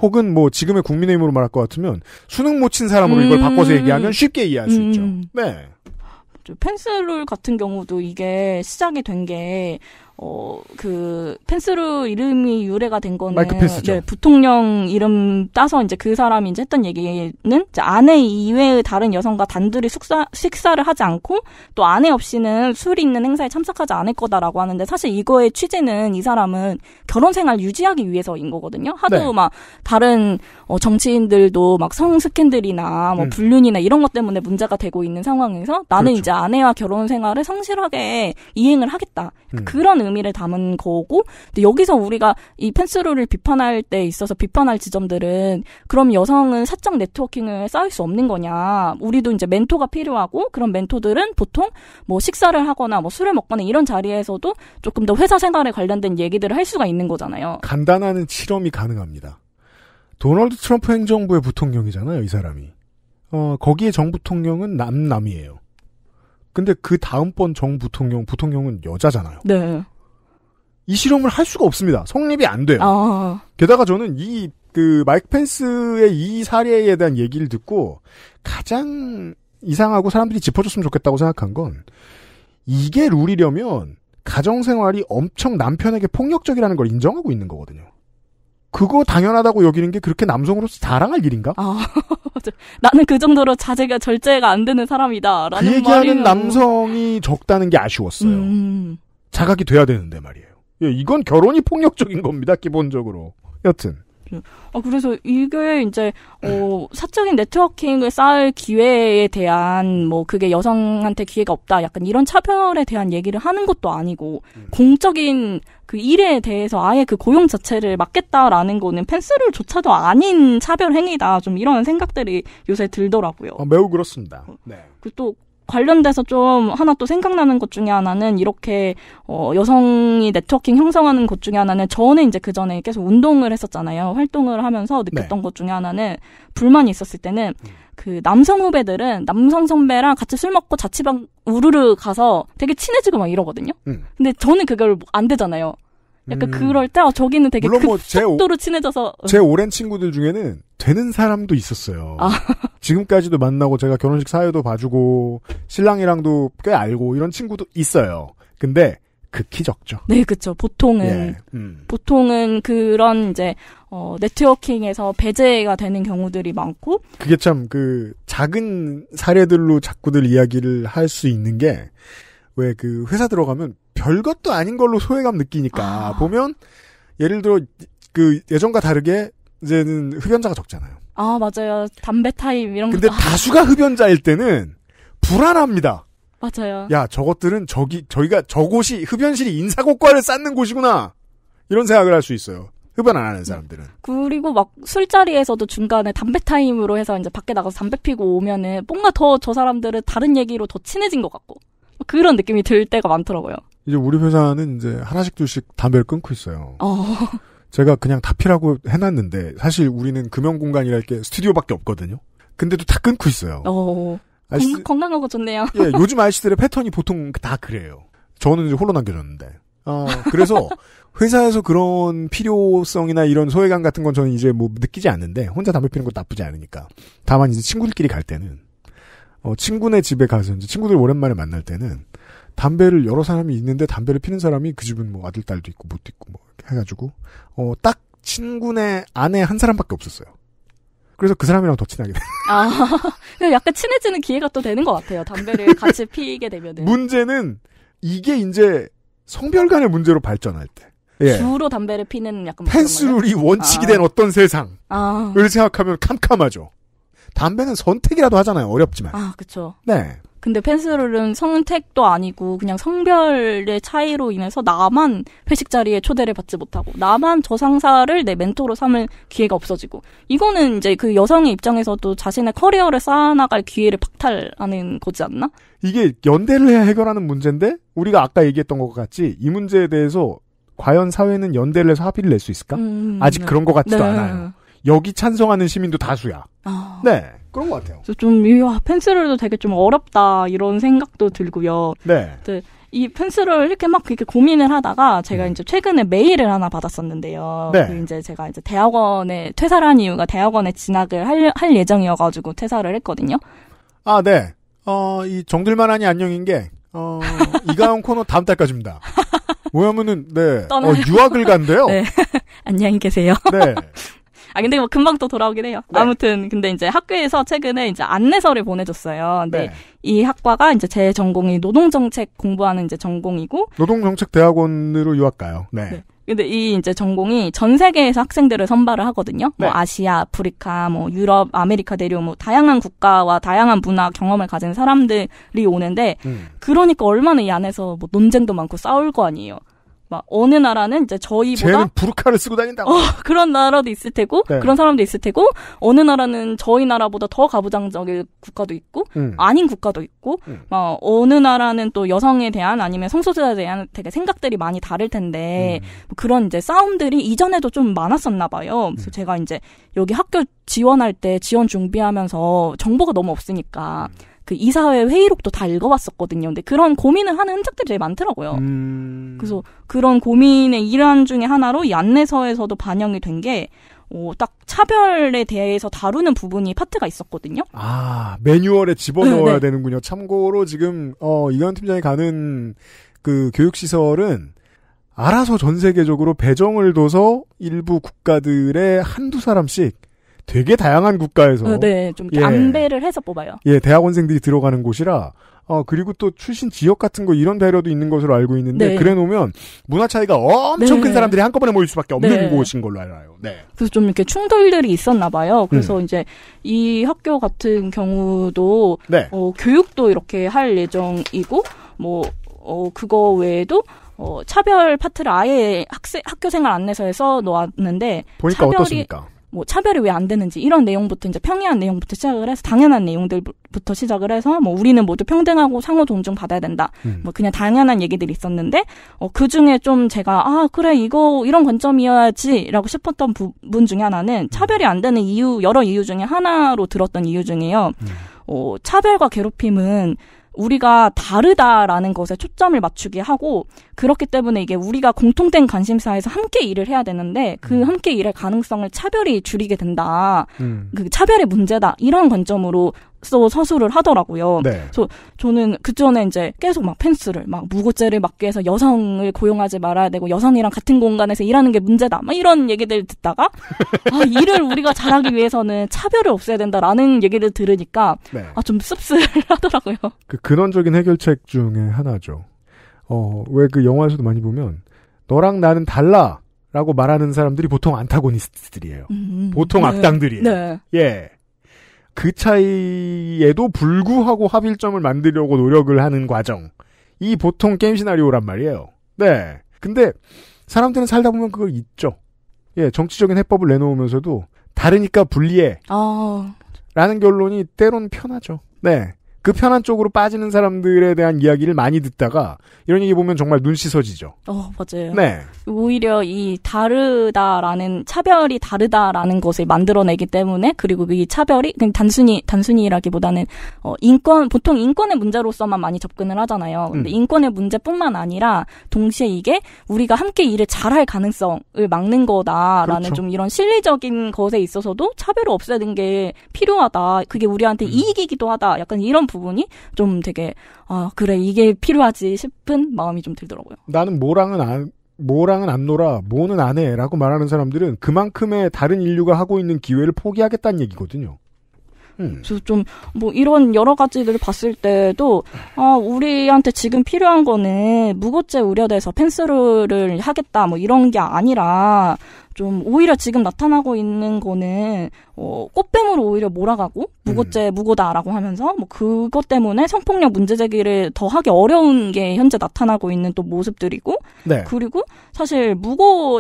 혹은 뭐 지금의 국민의힘으로 말할 것 같으면 수능 못 친 사람으로 음... 이걸 바꿔서 음. 얘기하면 쉽게 이해할 수 음... 있죠. 네. 펜스룰 같은 경우도 이게 시작이 된게 어, 그, 펜스루 이름이 유래가 된 거는. 마이크 펜스죠. 네, 부통령 이름 따서 이제 그 사람이 이제 했던 얘기는 이제 아내 이외의 다른 여성과 단둘이 숙사, 식사를 하지 않고 또 아내 없이는 술이 있는 행사에 참석하지 않을 거다라고 하는데 사실 이거의 취지는 이 사람은 결혼 생활 유지하기 위해서인 거거든요. 하도 네. 막 다른 어, 정치인들도 막 성 스캔들이나 뭐 음. 불륜이나 이런 것 때문에 문제가 되고 있는 상황에서 나는 그렇죠. 이제 아내와 결혼 생활을 성실하게 이행을 하겠다. 음. 그런 의미를 담은 거고 근데 여기서 우리가 이 펜스룰을 비판할 때 있어서 비판할 지점들은 그럼 여성은 사적 네트워킹을 쌓을 수 없는 거냐 우리도 이제 멘토가 필요하고 그런 멘토들은 보통 뭐 식사를 하거나 뭐 술을 먹거나 이런 자리에서도 조금 더 회사 생활에 관련된 얘기들을 할 수가 있는 거잖아요. 간단한 실험이 가능합니다. 도널드 트럼프 행정부의 부통령이잖아요, 이 사람이. 어, 거기에 정 부통령은 남남이에요. 근데 그 다음번 정 부통령, 부통령은 여자잖아요. 네. 이 실험을 할 수가 없습니다. 성립이 안 돼요. 어. 게다가 저는 이 그 마이크 펜스의 이 사례에 대한 얘기를 듣고 가장 이상하고 사람들이 짚어줬으면 좋겠다고 생각한 건 이게 룰이려면 가정생활이 엄청 남편에게 폭력적이라는 걸 인정하고 있는 거거든요. 그거 당연하다고 여기는 게 그렇게 남성으로서 자랑할 일인가? 아, 나는 그 정도로 자제가 절제가 안 되는 사람이다. 라는 그 얘기하는 말이면... 남성이 적다는 게 아쉬웠어요. 음... 자각이 돼야 되는데 말이에요. 예, 이건 결혼이 폭력적인 겁니다, 기본적으로. 여튼. 어, 그래서 이게 이제, 어, 사적인 네트워킹을 쌓을 기회에 대한, 뭐, 그게 여성한테 기회가 없다. 약간 이런 차별에 대한 얘기를 하는 것도 아니고, 음. 공적인 그 일에 대해서 아예 그 고용 자체를 막겠다라는 거는 펜스를조차도 아닌 차별 행위다. 좀 이런 생각들이 요새 들더라고요. 어, 매우 그렇습니다. 어. 네. 그또 관련돼서 좀 하나 또 생각나는 것 중에 하나는 이렇게 어 여성이 네트워킹 형성하는 것 중에 하나는 저는 이제 그 전에 계속 운동을 했었잖아요. 활동을 하면서 느꼈던 네. 것 중에 하나는 불만이 있었을 때는 음. 그 남성 후배들은 남성 선배랑 같이 술 먹고 자취방 우르르 가서 되게 친해지고 막 이러거든요. 음. 근데 저는 그걸 안 되잖아요. 약간 음. 그럴 때 어, 저기는 되게 물론 뭐 제, 속도로 친해져서 어. 제 오랜 친구들 중에는 되는 사람도 있었어요. 아. 지금까지도 만나고 제가 결혼식 사회도 봐주고 신랑이랑도 꽤 알고 이런 친구도 있어요. 근데 극히 적죠. 네, 그렇죠. 보통은 예, 음. 보통은 그런 이제 어, 네트워킹에서 배제가 되는 경우들이 많고 그게 참 그 작은 사례들로 자꾸들 이야기를 할 수 있는 게 왜그 회사 들어가면 별것도 아닌 걸로 소외감 느끼니까 아. 보면 예를 들어 그 예전과 다르게 이제는 흡연자가 적잖아요. 아 맞아요. 담배 타임 이런. 근데 거. 다수가 흡연자일 때는 불안합니다. 맞아요. 야 저것들은 저기 저희가 저곳이 흡연실이 인사고과를 쌓는 곳이구나 이런 생각을 할 수 있어요. 흡연 안 하는 사람들은. 그리고 막 술자리에서도 중간에 담배 타임으로 해서 이제 밖에 나가서 담배 피고 오면은 뭔가 더 저 사람들은 다른 얘기로 더 친해진 것 같고. 그런 느낌이 들 때가 많더라고요. 이제 우리 회사는 이제 하나씩 둘씩 담배를 끊고 있어요. 어. 제가 그냥 다 피라고 해놨는데 사실 우리는 금연 공간이랄 게 스튜디오밖에 없거든요. 근데도 다 끊고 있어요. 어. 아저씨, 건강하고 좋네요. 예, 요즘 아이씨들의 패턴이 보통 다 그래요. 저는 이제 홀로 남겨졌는데. 어, 그래서 회사에서 그런 필요성이나 이런 소외감 같은 건 저는 이제 뭐 느끼지 않는데 혼자 담배 피는 것도 나쁘지 않으니까. 다만 이제 친구들끼리 갈 때는 어, 친구네 집에 가서 이제 친구들 오랜만에 만날 때는 담배를 여러 사람이 있는데 담배를 피는 사람이 그 집은 뭐 아들 딸도 있고 못 있고 뭐 이렇게 해가지고 어딱 친구네 아내 한 사람밖에 없었어요. 그래서 그 사람이랑 더 친하게 돼. 아, 약간 친해지는 기회가 또 되는 것 같아요. 담배를 같이 피게 되면. 문제는 이게 이제 성별 간의 문제로 발전할 때. 예. 주로 담배를 피는 약간 펜스룰이 원칙이 아. 된 어떤 세상을 아. 생각하면 캄캄하죠. 담배는 선택이라도 하잖아요. 어렵지만. 아, 그렇죠. 네. 근데 펜슬은 선택도 아니고 그냥 성별의 차이로 인해서 나만 회식 자리에 초대를 받지 못하고 나만 저 상사를 내 멘토로 삼을 기회가 없어지고 이거는 이제 그 여성의 입장에서도 자신의 커리어를 쌓아나갈 기회를 박탈하는 거지 않나? 이게 연대를 해야 해결하는 문제인데 우리가 아까 얘기했던 것 같이 이 문제에 대해서 과연 사회는 연대를 해서 합의를 낼 수 있을까? 음, 아직 네. 그런 것 같지도 네. 않아요. 여기 찬성하는 시민도 다수야. 아... 네. 그런 것 같아요. 좀, 이 펜스를도 되게 좀 어렵다, 이런 생각도 들고요. 네. 네. 이 펜스를 이렇게 막 이렇게 고민을 하다가 제가 음. 이제 최근에 메일을 하나 받았었는데요. 네. 그 이제 제가 이제 대학원에 퇴사를 한 이유가 대학원에 진학을 할, 할 예정이어가지고 퇴사를 했거든요. 아, 네. 어, 이 정들만하니 안녕인 게, 어, 이가영 코너 다음 달까지입니다. 뭐냐면은 네. 어, 유학을 간대요. 네. 안녕히 계세요. 네. 아 근데 뭐 금방 또 돌아오긴 해요. 네. 아무튼 근데 이제 학교에서 최근에 이제 안내서를 보내줬어요. 근데 네. 이 학과가 이제 제 전공이 노동정책 공부하는 이제 전공이고 노동정책대학원으로 유학 가요. 네. 네. 근데 이 이제 전공이 전 세계에서 학생들을 선발을 하거든요. 뭐 네. 뭐 아시아, 아프리카, 뭐 유럽, 아메리카 대륙, 뭐 다양한 국가와 다양한 문화 경험을 가진 사람들이 오는데 음. 그러니까 얼마나 이 안에서 뭐 논쟁도 많고 싸울 거 아니에요. 막 어느 나라는 이제 저희보다 쟤는 부르카를 쓰고 다닌다. 어, 그런 나라도 있을 테고 네. 그런 사람도 있을 테고 어느 나라는 저희 나라보다 더 가부장적인 국가도 있고 음. 아닌 국가도 있고 음. 막 어느 나라는 또 여성에 대한 아니면 성소수자에 대한 되게 생각들이 많이 다를 텐데 음. 뭐 그런 이제 싸움들이 이전에도 좀 많았었나 봐요. 그래서 제가 이제 여기 학교 지원할 때 지원 준비하면서 정보가 너무 없으니까 음. 그 이사회 회의록도 다 읽어봤었거든요. 근데 그런 고민을 하는 흔적들이 제일 많더라고요. 음... 그래서 그런 고민의 일환 중에 하나로 이 안내서에서도 반영이 된 게, 어, 딱 차별에 대해서 다루는 부분이 파트가 있었거든요. 아, 매뉴얼에 집어넣어야 네 되는군요. 참고로 지금, 어, 이현 팀장이 가는 그 교육시설은 알아서 전 세계적으로 배정을 둬서 일부 국가들의 한두 사람씩 되게 다양한 국가에서 어, 네, 좀 예. 안배를 해서 뽑아요. 예, 대학원생들이 들어가는 곳이라 어 그리고 또 출신 지역 같은 거 이런 배려도 있는 것으로 알고 있는데 네. 그래 놓으면 문화 차이가 엄청 네. 큰 사람들이 한꺼번에 모일 수밖에 없는 네. 곳인 걸로 알아요. 네. 그래서 좀 이렇게 충돌들이 있었나 봐요. 그래서 음. 이제 이 학교 같은 경우도 네. 어, 교육도 이렇게 할 예정이고 뭐 어, 그거 외에도 어, 차별 파트를 아예 학생, 학교 생활 안내서에서 놓았는데. 보니까 차별이, 어떻습니까? 뭐 차별이 왜 안 되는지 이런 내용부터 이제 평이한 내용부터 시작을 해서 당연한 내용들부터 시작을 해서 뭐 우리는 모두 평등하고 상호 존중 받아야 된다. 음. 뭐 그냥 당연한 얘기들이 있었는데 어 그중에 좀 제가 아 그래 이거 이런 관점이어야지라고 싶었던 부분 중에 하나는 음. 차별이 안 되는 이유 여러 이유 중에 하나로 들었던 이유 중에요. 음. 어 차별과 괴롭힘은 우리가 다르다라는 것에 초점을 맞추게 하고 그렇기 때문에 이게 우리가 공통된 관심사에서 함께 일을 해야 되는데 그 음. 함께 일할 가능성을 차별이 줄이게 된다. 음. 그 차별의 문제다. 이런 관점으로 서 서술을 하더라고요. 네. 저 저는 그 전에 이제 계속 막 펜스를 막 무고죄를 막기 위해서 여성을 고용하지 말아야 되고 여성이랑 같은 공간에서 일하는 게 문제다. 막 이런 얘기들 듣다가 아, 일을 우리가 잘하기 위해서는 차별을 없애야 된다라는 얘기를 들으니까 네. 아좀 씁쓸하더라고요. 그 근원적인 해결책 중에 하나죠. 어, 왜 그 영화에서도 많이 보면 너랑 나는 달라. 라고 말하는 사람들이 보통 안타고니스트들이에요. 음, 보통 네. 악당들이에요. 네. 예. 그 차이에도 불구하고 합일점을 만들려고 노력을 하는 과정. 이 보통 게임 시나리오란 말이에요. 네. 근데 사람들은 살다 보면 그걸 잊죠. 예, 정치적인 해법을 내놓으면서도 다르니까 불리해. 어... 라는 결론이 때론 편하죠. 네. 그 편한 쪽으로 빠지는 사람들에 대한 이야기를 많이 듣다가 이런 얘기 보면 정말 눈 씻어지죠. 어, 맞아요. 네. 오히려 이 다르다라는 차별이 다르다라는 것을 만들어내기 때문에 그리고 이 차별이 그냥 단순히 단순히라기보다는 어, 인권 보통 인권의 문제로서만 많이 접근을 하잖아요. 근데 음. 인권의 문제뿐만 아니라 동시에 이게 우리가 함께 일을 잘할 가능성을 막는 거다라는 그렇죠. 좀 이런 실리적인 것에 있어서도 차별을 없애는 게 필요하다. 그게 우리한테 음. 이익이기도 하다. 약간 이런 부분이 좀 되게 아 그래 이게 필요하지 싶은 마음이 좀 들더라고요. 나는 모랑은 안 모랑은 안 놀아, 모는 안 해라고 말하는 사람들은 그만큼의 다른 인류가 하고 있는 기회를 포기하겠다는 얘기거든요. 음. 그래서 좀 뭐 이런 여러 가지를 봤을 때도 아 우리한테 지금 필요한 거는 무고죄 우려돼서 펜스를 하겠다 뭐 이런 게 아니라 좀 오히려 지금 나타나고 있는 거는 어, 꽃뱀으로 오히려 몰아가고 무고죄 음. 무고다라고 하면서 뭐 그것 때문에 성폭력 문제 제기를 더 하기 어려운 게 현재 나타나고 있는 또 모습들이고 네. 그리고 사실 무고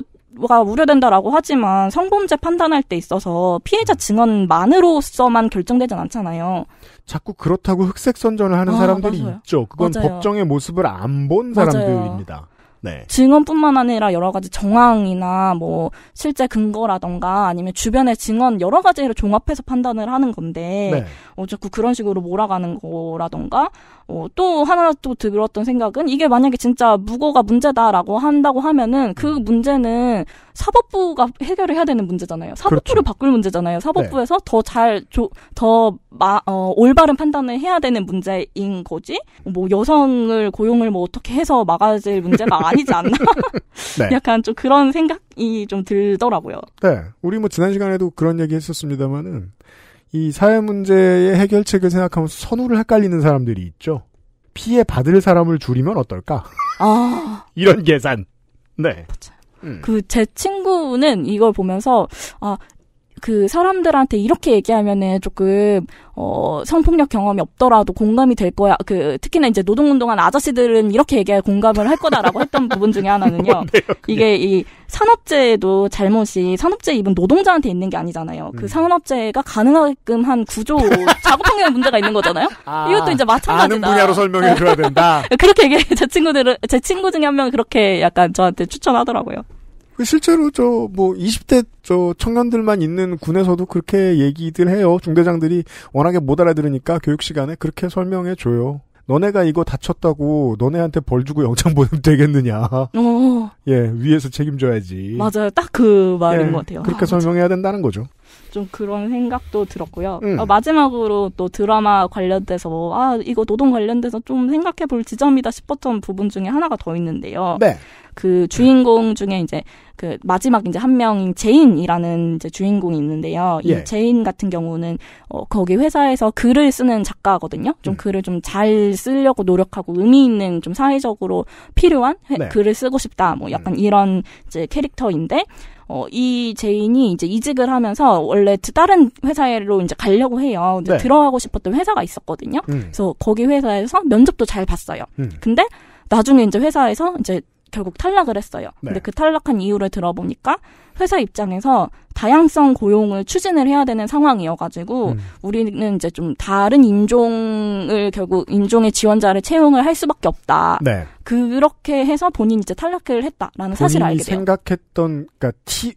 가 우려된다라고 하지만 성범죄 판단할 때 있어서 피해자 음. 증언만으로서만 결정되진 않잖아요. 자꾸 그렇다고 흑색 선전을 하는 아, 사람들이 맞아요. 있죠. 그건 맞아요. 법정의 모습을 안 본 사람들입니다. 네. 증언뿐만 아니라 여러 가지 정황이나 뭐 실제 근거라던가 아니면 주변의 증언 여러 가지를 종합해서 판단을 하는 건데 네. 어 자꾸 그런 식으로 몰아가는 거라던가 어, 또 하나 또 들었던 생각은 이게 만약에 진짜 무고가 문제다라고 한다고 하면은 그 음. 문제는 사법부가 해결을 해야 되는 문제잖아요. 사법부를 그렇죠. 바꿀 문제잖아요. 사법부에서 네. 더잘더 어, 올바른 판단을 해야 되는 문제인 거지. 뭐 여성을 고용을 뭐 어떻게 해서 막아질 문제가 아니지 않나? 네. 약간 좀 그런 생각이 좀 들더라고요. 네. 우리 뭐 지난 시간에도 그런 얘기 했었습니다만은 이 사회 문제의 해결책을 생각하면서 선우를 헷갈리는 사람들이 있죠. 피해 받을 사람을 줄이면 어떨까? 아. 이런 계산. 네. 음. 그제 친구는 이걸 보면서 아그 사람들한테 이렇게 얘기하면은 조금 어 성폭력 경험이 없더라도 공감이 될 거야. 그 특히나 이제 노동운동한 아저씨들은 이렇게 얘기할 공감을 할 거다라고 했던 부분 중에 하나는요. 이게 이 산업재해도 잘못이 산업재 입은 노동자한테 있는 게 아니잖아요. 그 음. 그 산업재해가 가능하게끔 한 구조 작업 환경에 문제가 있는 거잖아요. 아, 이것도 이제 마찬가지다. 아는 분야로 설명해 줘야 된다. 그렇게 얘기해 제 친구들은 제 친구 중에 한 명이 그렇게 약간 저한테 추천하더라고요. 그 실제로 저뭐 20대 저 청년들만 있는 군에서도 그렇게 얘기들 해요. 중대장들이 워낙에 못 알아들으니까 교육 시간에 그렇게 설명해 줘요. 너네가 이거 다쳤다고 너네한테 벌 주고 영장 보내면 되겠느냐. 오. 어. 예, 위에서 책임져야지. 맞아요. 딱 그 말인 예, 것 같아요. 그렇게 아, 설명해야 된다는 거죠. 좀 그런 생각도 들었고요. 음. 어, 마지막으로 또 드라마 관련돼서, 뭐, 아, 이거 노동 관련돼서 좀 생각해 볼 지점이다 싶었던 부분 중에 하나가 더 있는데요. 네. 그 주인공 중에 이제 그 마지막 이제 한 명인 제인이라는 이제 주인공이 있는데요. 이 예. 제인 같은 경우는 어, 거기 회사에서 글을 쓰는 작가거든요. 좀 음. 글을 좀 잘 쓰려고 노력하고 의미 있는 좀 사회적으로 필요한 회, 네. 글을 쓰고 싶다. 뭐 약간 음. 이런 이제 캐릭터인데 어, 이 제인이 이제 이직을 하면서 원래 다른 회사로 이제 가려고 해요. 근데 네. 들어가고 싶었던 회사가 있었거든요. 음. 그래서 거기 회사에서 면접도 잘 봤어요. 음. 근데 나중에 이제 회사에서 이제 결국 탈락을 했어요. 네. 근데 그 탈락한 이유를 들어보니까 회사 입장에서 다양성 고용을 추진을 해야 되는 상황이어가지고 음. 우리는 이제 좀 다른 인종을 결국 인종의 지원자를 채용을 할 수밖에 없다. 네. 그렇게 해서 본인 이제 탈락을 했다라는 사실을 알게 돼요. 생각했던 그니까티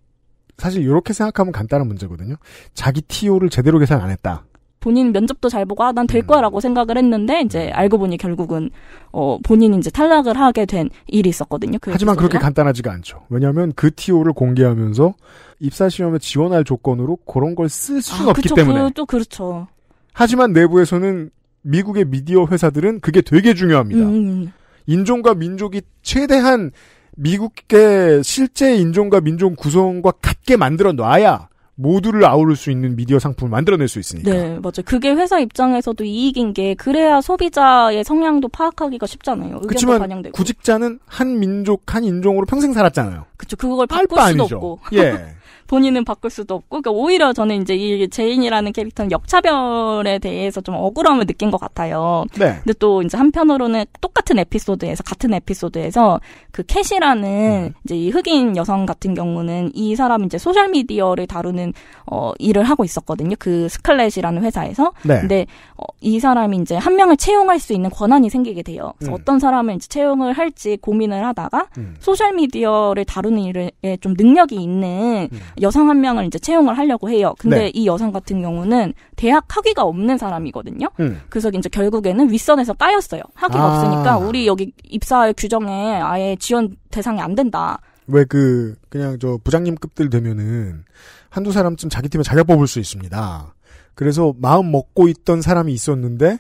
사실 이렇게 생각하면 간단한 문제거든요. 자기 티오를 제대로 계산 안 했다. 본인 면접도 잘 보고 아난될 음. 거야라고 생각을 했는데 이제 알고 보니 결국은 어 본인 이제 탈락을 하게 된 일이 있었거든요. 그 하지만 기술이 그렇게 간단하지가 않죠. 왜냐하면 그 TO를 공개하면서 입사 시험에 지원할 조건으로 그런 걸 쓸 수는 아, 없기 그 때문에 그, 또 그렇죠. 하지만 내부에서는 미국의 미디어 회사들은 그게 되게 중요합니다. 음. 음. 인종과 민족이 최대한 미국의 실제 인종과 민족 구성과 같게 만들어 놔야 모두를 아우를 수 있는 미디어 상품을 만들어낼 수 있으니까. 네, 맞아요. 그게 회사 입장에서도 이익인 게 그래야 소비자의 성향도 파악하기가 쉽잖아요. 그렇지만 반영되고. 구직자는 한 민족, 한 인종으로 평생 살았잖아요. 그렇죠. 그걸 바꿀 수도 아니죠. 없고. 예. 본인은 바꿀 수도 없고 그러니까 오히려 저는 이제 이 제인이라는 캐릭터는 역차별에 대해서 좀 억울함을 느낀 것 같아요. 네. 근데 또 이제 한편으로는 똑같은 에피소드에서 같은 에피소드에서 그캐시라는 음. 이제 이 흑인 여성 같은 경우는 이 사람 이제 소셜 미디어를 다루는 어 일을 하고 있었거든요. 그 스칼렛이라는 회사에서. 네. 근데 어, 이 사람이 이제 한 명을 채용할 수 있는 권한이 생기게 돼요. 그래서 음. 어떤 사람을 이제 채용을 할지 고민을 하다가 음. 소셜 미디어를 다루는 일에 좀 능력이 있는 음. 여성 한 명을 이제 채용을 하려고 해요. 근데 네. 이 여성 같은 경우는 대학 학위가 없는 사람이거든요. 음. 그래서 이제 결국에는 윗선에서 까였어요. 학위가 아. 없으니까 우리 여기 입사 할 규정에 아예 지원 대상이 안 된다. 왜 그 그냥 저 부장님급들 되면은 한두 사람쯤 자기 팀에 자격 뽑을 수 있습니다. 그래서 마음 먹고 있던 사람이 있었는데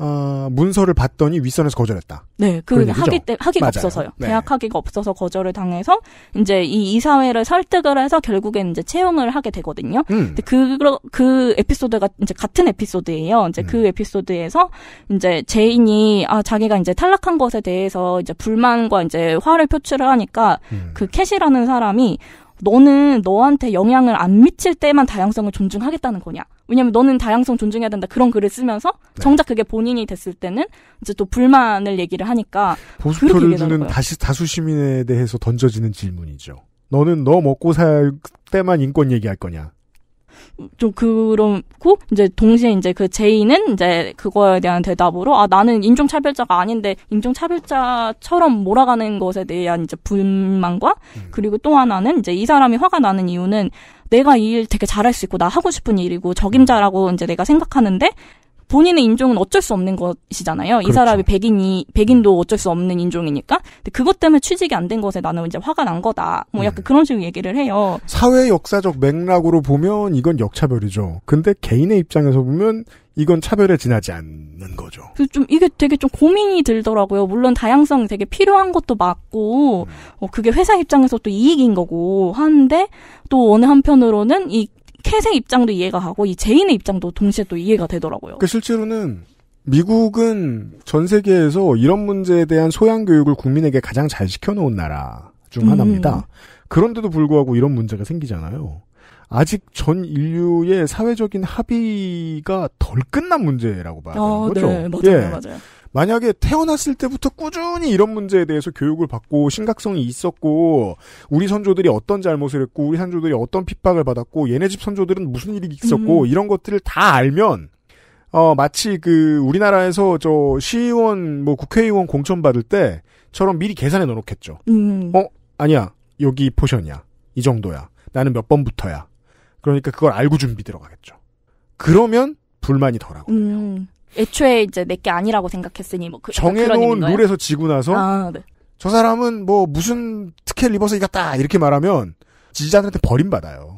어, 문서를 봤더니 윗선에서 거절했다. 네, 그 학위 때 학위가 맞아요. 없어서요. 네. 대학 학위가 없어서 거절을 당해서 이제 이 이사회를 설득을 해서 결국엔 이제 채용을 하게 되거든요. 음. 근데 그그 그 에피소드가 이제 같은 에피소드예요. 이제 그 음. 그 에피소드에서 이제 제인이 아 자기가 이제 탈락한 것에 대해서 이제 불만과 이제 화를 표출을 하니까 음. 그캐시라는 사람이 너는 너한테 영향을 안 미칠 때만 다양성을 존중하겠다는 거냐? 왜냐면 너는 다양성 존중해야 된다 그런 글을 쓰면서 네. 정작 그게 본인이 됐을 때는 이제 또 불만을 얘기를 하니까 보수표를 주는 다시 다수 시민에 대해서 던져지는 질문이죠. 너는 너 먹고 살 때만 인권 얘기할 거냐? 좀 그렇고 이제 동시에 이제 그 제이는 이제 그거에 대한 대답으로 아 나는 인종차별자가 아닌데 인종차별자처럼 몰아가는 것에 대한 이제 불만과 음. 그리고 또 하나는 이제 이 사람이 화가 나는 이유는 내가 이일 되게 잘할 수 있고 나 하고 싶은 일이고 적임자라고 이제 내가 생각하는데 본인의 인종은 어쩔 수 없는 것이잖아요. 그렇죠. 이 사람이 백인이 백인도 음. 어쩔 수 없는 인종이니까. 근데 그것 때문에 취직이 안 된 것에 나는 이제 화가 난 거다. 뭐 음. 약간 음. 그런 식으로 얘기를 해요. 사회 역사적 맥락으로 보면 이건 역차별이죠. 근데 개인의 입장에서 보면 이건 차별에 지나지 않는 거죠. 그래서 좀 이게 되게 좀 고민이 들더라고요. 물론 다양성이 되게 필요한 것도 맞고 음. 어, 그게 회사 입장에서 또 이익인 거고 하는데 또 어느 한편으로는 이 캣의 입장도 이해가 가고 이 제인의 입장도 동시에 또 이해가 되더라고요. 그 실제로는 미국은 전 세계에서 이런 문제에 대한 소양 교육을 국민에게 가장 잘 시켜놓은 나라 중 음. 하나입니다. 그런데도 불구하고 이런 문제가 생기잖아요. 아직 전 인류의 사회적인 합의가 덜 끝난 문제라고 봐야 되는 아, 거죠. 네, 맞아요, 예. 맞아요. 만약에 태어났을 때부터 꾸준히 이런 문제에 대해서 교육을 받고 심각성이 있었고 우리 선조들이 어떤 잘못을 했고 우리 선조들이 어떤 핍박을 받았고 얘네 집 선조들은 무슨 일이 있었고 음. 이런 것들을 다 알면 어 마치 그 우리나라에서 저 시의원 뭐 국회의원 공천 받을 때처럼 미리 계산해 놓겠죠. 음. 어 아니야 여기 포션이야 이 정도야 나는 몇 번부터야 그러니까 그걸 알고 준비 들어가겠죠. 그러면 불만이 덜하거든요. 음. 애초에 이제 내 게 아니라고 생각했으니 뭐 그, 정해놓은 룰에서 지고 나서 아, 네. 저 사람은 뭐 무슨 특혜를 입어서 이겼다 이렇게 말하면 지지자들한테 버림받아요.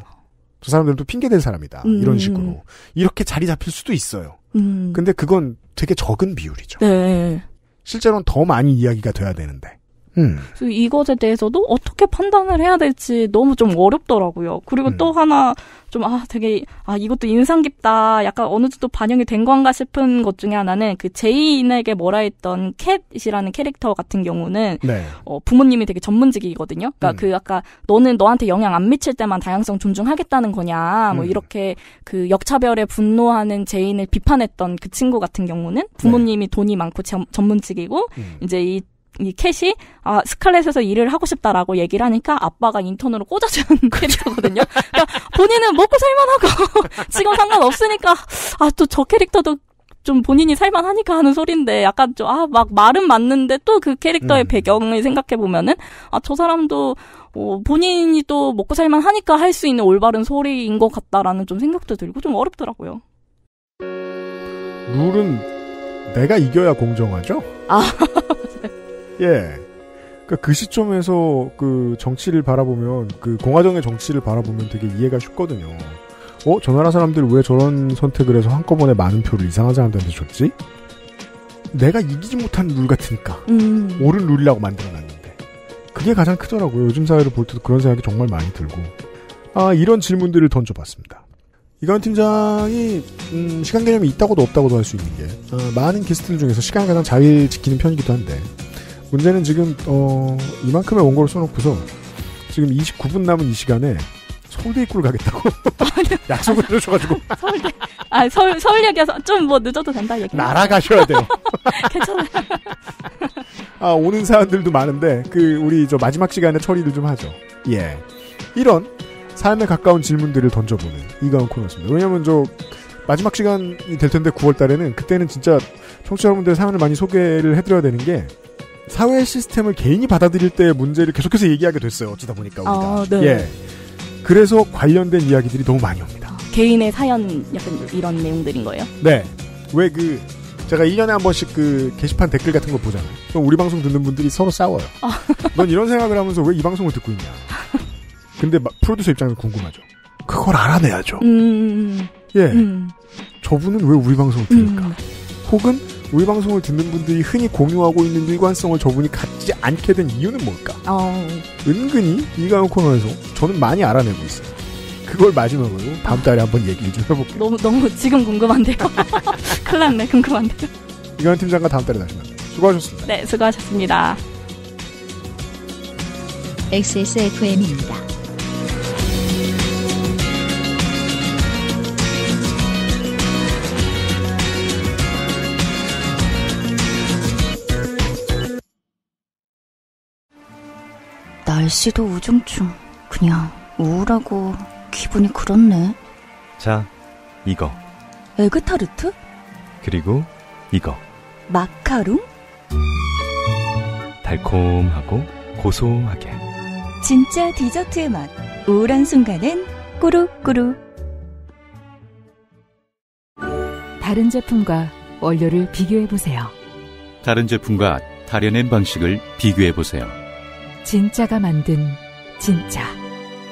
저 사람들은 또 핑계될 사람이다 음. 이런 식으로 이렇게 자리 잡힐 수도 있어요. 음. 근데 그건 되게 적은 비율이죠. 네. 실제로는 더 많이 이야기가 돼야 되는데 음. 그래서 이것에 대해서도 어떻게 판단을 해야 될지 너무 좀 어렵더라고요. 그리고 음. 또 하나 좀 아 되게 아 이것도 인상 깊다. 약간 어느 정도 반영이 된 건가 싶은 것 중에 하나는 그 제이인에게 뭐라 했던 캣이라는 캐릭터 같은 경우는 네. 어, 부모님이 되게 전문직이거든요. 그러니까 음. 그 아까 너는 너한테 영향 안 미칠 때만 다양성 존중하겠다는 거냐. 뭐 음. 이렇게 그 역차별에 분노하는 제인을 비판했던 그 친구 같은 경우는 부모님이 네. 돈이 많고 전, 전문직이고 음. 이제 이이 캣이 아 스칼렛에서 일을 하고 싶다라고 얘기를 하니까 아빠가 인턴으로 꽂아주는 캐릭터거든요. 그러니까 본인은 먹고 살만하고 지금 상관없으니까 아 또 저 캐릭터도 좀 본인이 살만하니까 하는 소리인데 약간 좀 아 막 말은 맞는데 또 그 캐릭터의 음. 배경을 생각해 보면은 아 저 사람도 어, 본인이 또 먹고 살만하니까 할 수 있는 올바른 소리인 것 같다라는 좀 생각도 들고 좀 어렵더라고요. 룰은 내가 이겨야 공정하죠? 아 예. 그러니까 그 시점에서 그 정치를 바라보면 그 공화정의 정치를 바라보면 되게 이해가 쉽거든요. 어, 저 나라 사람들 왜 저런 선택을 해서 한꺼번에 많은 표를 이상한 사람들한테 줬지? 내가 이기지 못한 룰 같으니까 음. 옳은 룰이라고 만들어놨는데 그게 가장 크더라고요. 요즘 사회를 볼 때도 그런 생각이 정말 많이 들고 아 이런 질문들을 던져봤습니다. 이건 팀장이 음, 시간 개념이 있다고도 없다고도 할 수 있는 게 어, 많은 게스트들 중에서 시간 을 가장 잘 지키는 편이기도 한데 문제는 지금 어, 이만큼의 원고를 써놓고서 지금 29분 남은 이 시간에 서울대 입구를 가겠다고 약속을 해줘가지고 서울대 아 서울 서울 얘기해서 좀 뭐 늦어도 된다 얘기 날아가셔야 돼요 괜찮아요 아 오는 사람들도 많은데 그 우리 저 마지막 시간에 처리를 좀 하죠 예 이런 삶에 가까운 질문들을 던져보는 이가운 코너였습니다 왜냐면 하저 마지막 시간이 될 텐데 9월 달에는 그때는 진짜 청취자 여러분들 사연을 많이 소개를 해드려야 되는 게 사회 시스템을 개인이 받아들일 때의 문제를 계속해서 얘기하게 됐어요. 어쩌다 보니까 우리가. 아, 네. 예. 그래서 관련된 이야기들이 너무 많이 옵니다. 개인의 사연 약간 이런 내용들인 거예요? 네. 왜 그 제가 1년에 한 번씩 그 게시판 댓글 같은 거 보잖아요. 그럼 우리 방송 듣는 분들이 서로 싸워요. 아. 넌 이런 생각을 하면서 왜 이 방송을 듣고 있냐. 근데 프로듀서 입장에서 궁금하죠. 그걸 알아내야죠. 음, 음, 음. 예. 음. 저분은 왜 우리 방송을 들을까? 음. 혹은 우리 방송을 듣는 분들이 흔히 공유하고 있는 일관성을 저분이 갖지 않게 된 이유는 뭘까? 어... 은근히 이가요 코너에서 저는 많이 알아내고 있어요. 그걸 마지막으로 다음 달에 한번 얘기를 좀 해볼게요. 너무 너무 지금 궁금한데요. 큰일 났네 궁금한데요. 이가연 팀장과 다음 달에 다시 만나요. 수고하셨습니다. 네 수고하셨습니다. XSFM입니다. 날씨도 우중충. 그냥 우울하고 기분이 그렇네. 자, 이거. 에그타르트? 그리고 이거. 마카롱? 달콤하고 고소하게. 진짜 디저트의 맛. 우울한 순간엔 꾸룩꾸룩. 다른 제품과 원료를 비교해 보세요. 다른 제품과 다려낸 방식을 비교해 보세요. 진짜가 만든 진짜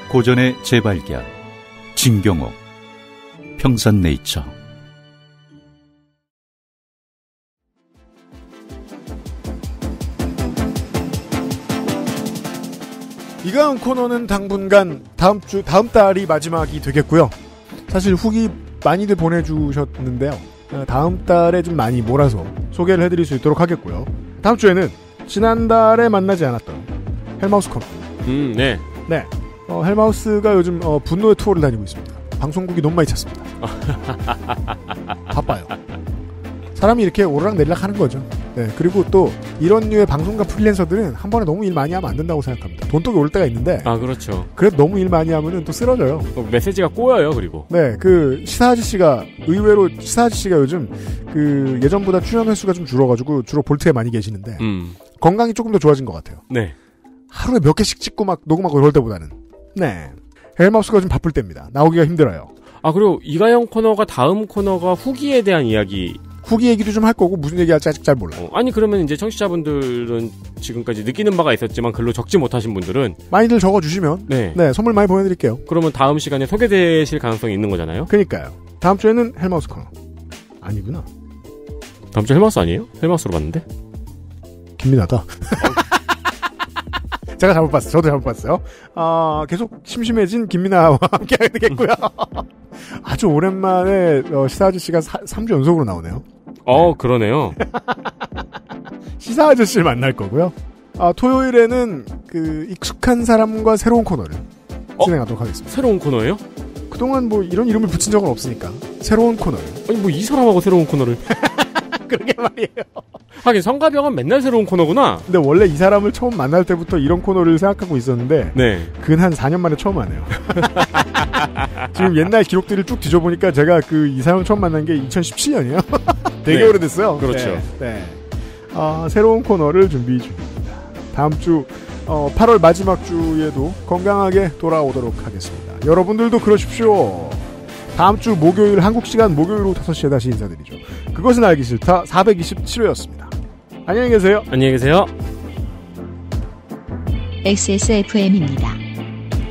고전의 재발견 진경옥 평산네이처 이가 코너는 당분간 다음 주 다음 달이 마지막이 되겠고요. 사실 후기 많이들 보내주셨는데요. 아, 다음 달에 좀 많이 몰아서 소개를 해드릴 수 있도록 하겠고요. 다음 주에는 지난달에 만나지 않았던 헬마우스 컴. 음, 네. 네. 어, 헬마우스가 요즘 어, 분노의 투어를 다니고 있습니다. 방송국이 너무 많이 찼습니다. 바빠요. 사람이 이렇게 오르락 내리락 하는 거죠. 네, 그리고 또 이런 류의 방송가 프리랜서들은 한 번에 너무 일 많이 하면 안 된다고 생각합니다. 돈독이 올 때가 있는데. 아 그렇죠. 그래도 너무 일 많이 하면또 쓰러져요. 또 어, 메시지가 꼬여요, 그리고. 네, 그 시사 아저씨가 의외로 시사 아저씨가 요즘 그 예전보다 출연 횟수가 좀 줄어가지고 주로 볼트에 많이 계시는데 음. 건강이 조금 더 좋아진 것 같아요. 네. 하루에 몇 개씩 찍고 막 녹음하고 이럴 때보다는. 네. 헬마우스가 좀 바쁠 때입니다. 나오기가 힘들어요. 아, 그리고 이가영 코너가 다음 코너가 후기에 대한 이야기. 후기 얘기도 좀 할 거고 무슨 얘기 할지 아직 잘 몰라요. 어, 아니 그러면 이제 청취자분들은 지금까지 느끼는 바가 있었지만 글로 적지 못하신 분들은 많이들 적어주시면 네. 네 선물 많이 보내드릴게요. 그러면 다음 시간에 소개되실 가능성이 있는 거잖아요. 그니까요. 다음 주에는 헬마우스 코너. 아니구나. 다음 주 헬마우스 아니에요? 헬마우스로 봤는데? 김민아다. 어. 제가 잘못 봤어요. 저도 잘못 봤어요. 어, 계속 심심해진 김민아와 함께하게 되겠고요. 아주 오랜만에 어, 시사 아저씨가 사, 3주 연속으로 나오네요. 어, 네. 그러네요. 시사 아저씨를 만날 거고요. 아, 토요일에는 그 익숙한 사람과 새로운 코너를 어? 진행하도록 하겠습니다. 새로운 코너예요? 그동안 뭐 이런 이름을 붙인 적은 없으니까 새로운 코너를. 아니 뭐 이 사람하고 새로운 코너를. 그러게 말이에요. 하긴 성가병은 맨날 새로운 코너구나. 근데 원래 이 사람을 처음 만날 때부터 이런 코너를 생각하고 있었는데 네. 근한 4년 만에 처음 하네요. 지금 옛날 기록들을 쭉 뒤져보니까 제가 그 이 사람 처음 만난 게 2017년이에요. 되게 네. 오래됐어요. 그렇죠. 네. 네. 어, 새로운 코너를 준비 중입니다. 다음 주 어, 8월 마지막 주에도 건강하게 돌아오도록 하겠습니다. 여러분들도 그러십시오. 다음 주 목요일 한국 시간 목요일 오후 5시에 다시 인사드리죠. 그것은 알기 싫다 427회였습니다. 안녕히 계세요. 안녕히 계세요. XSFM입니다.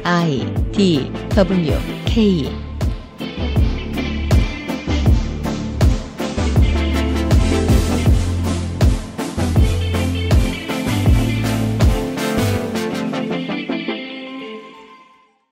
I D W K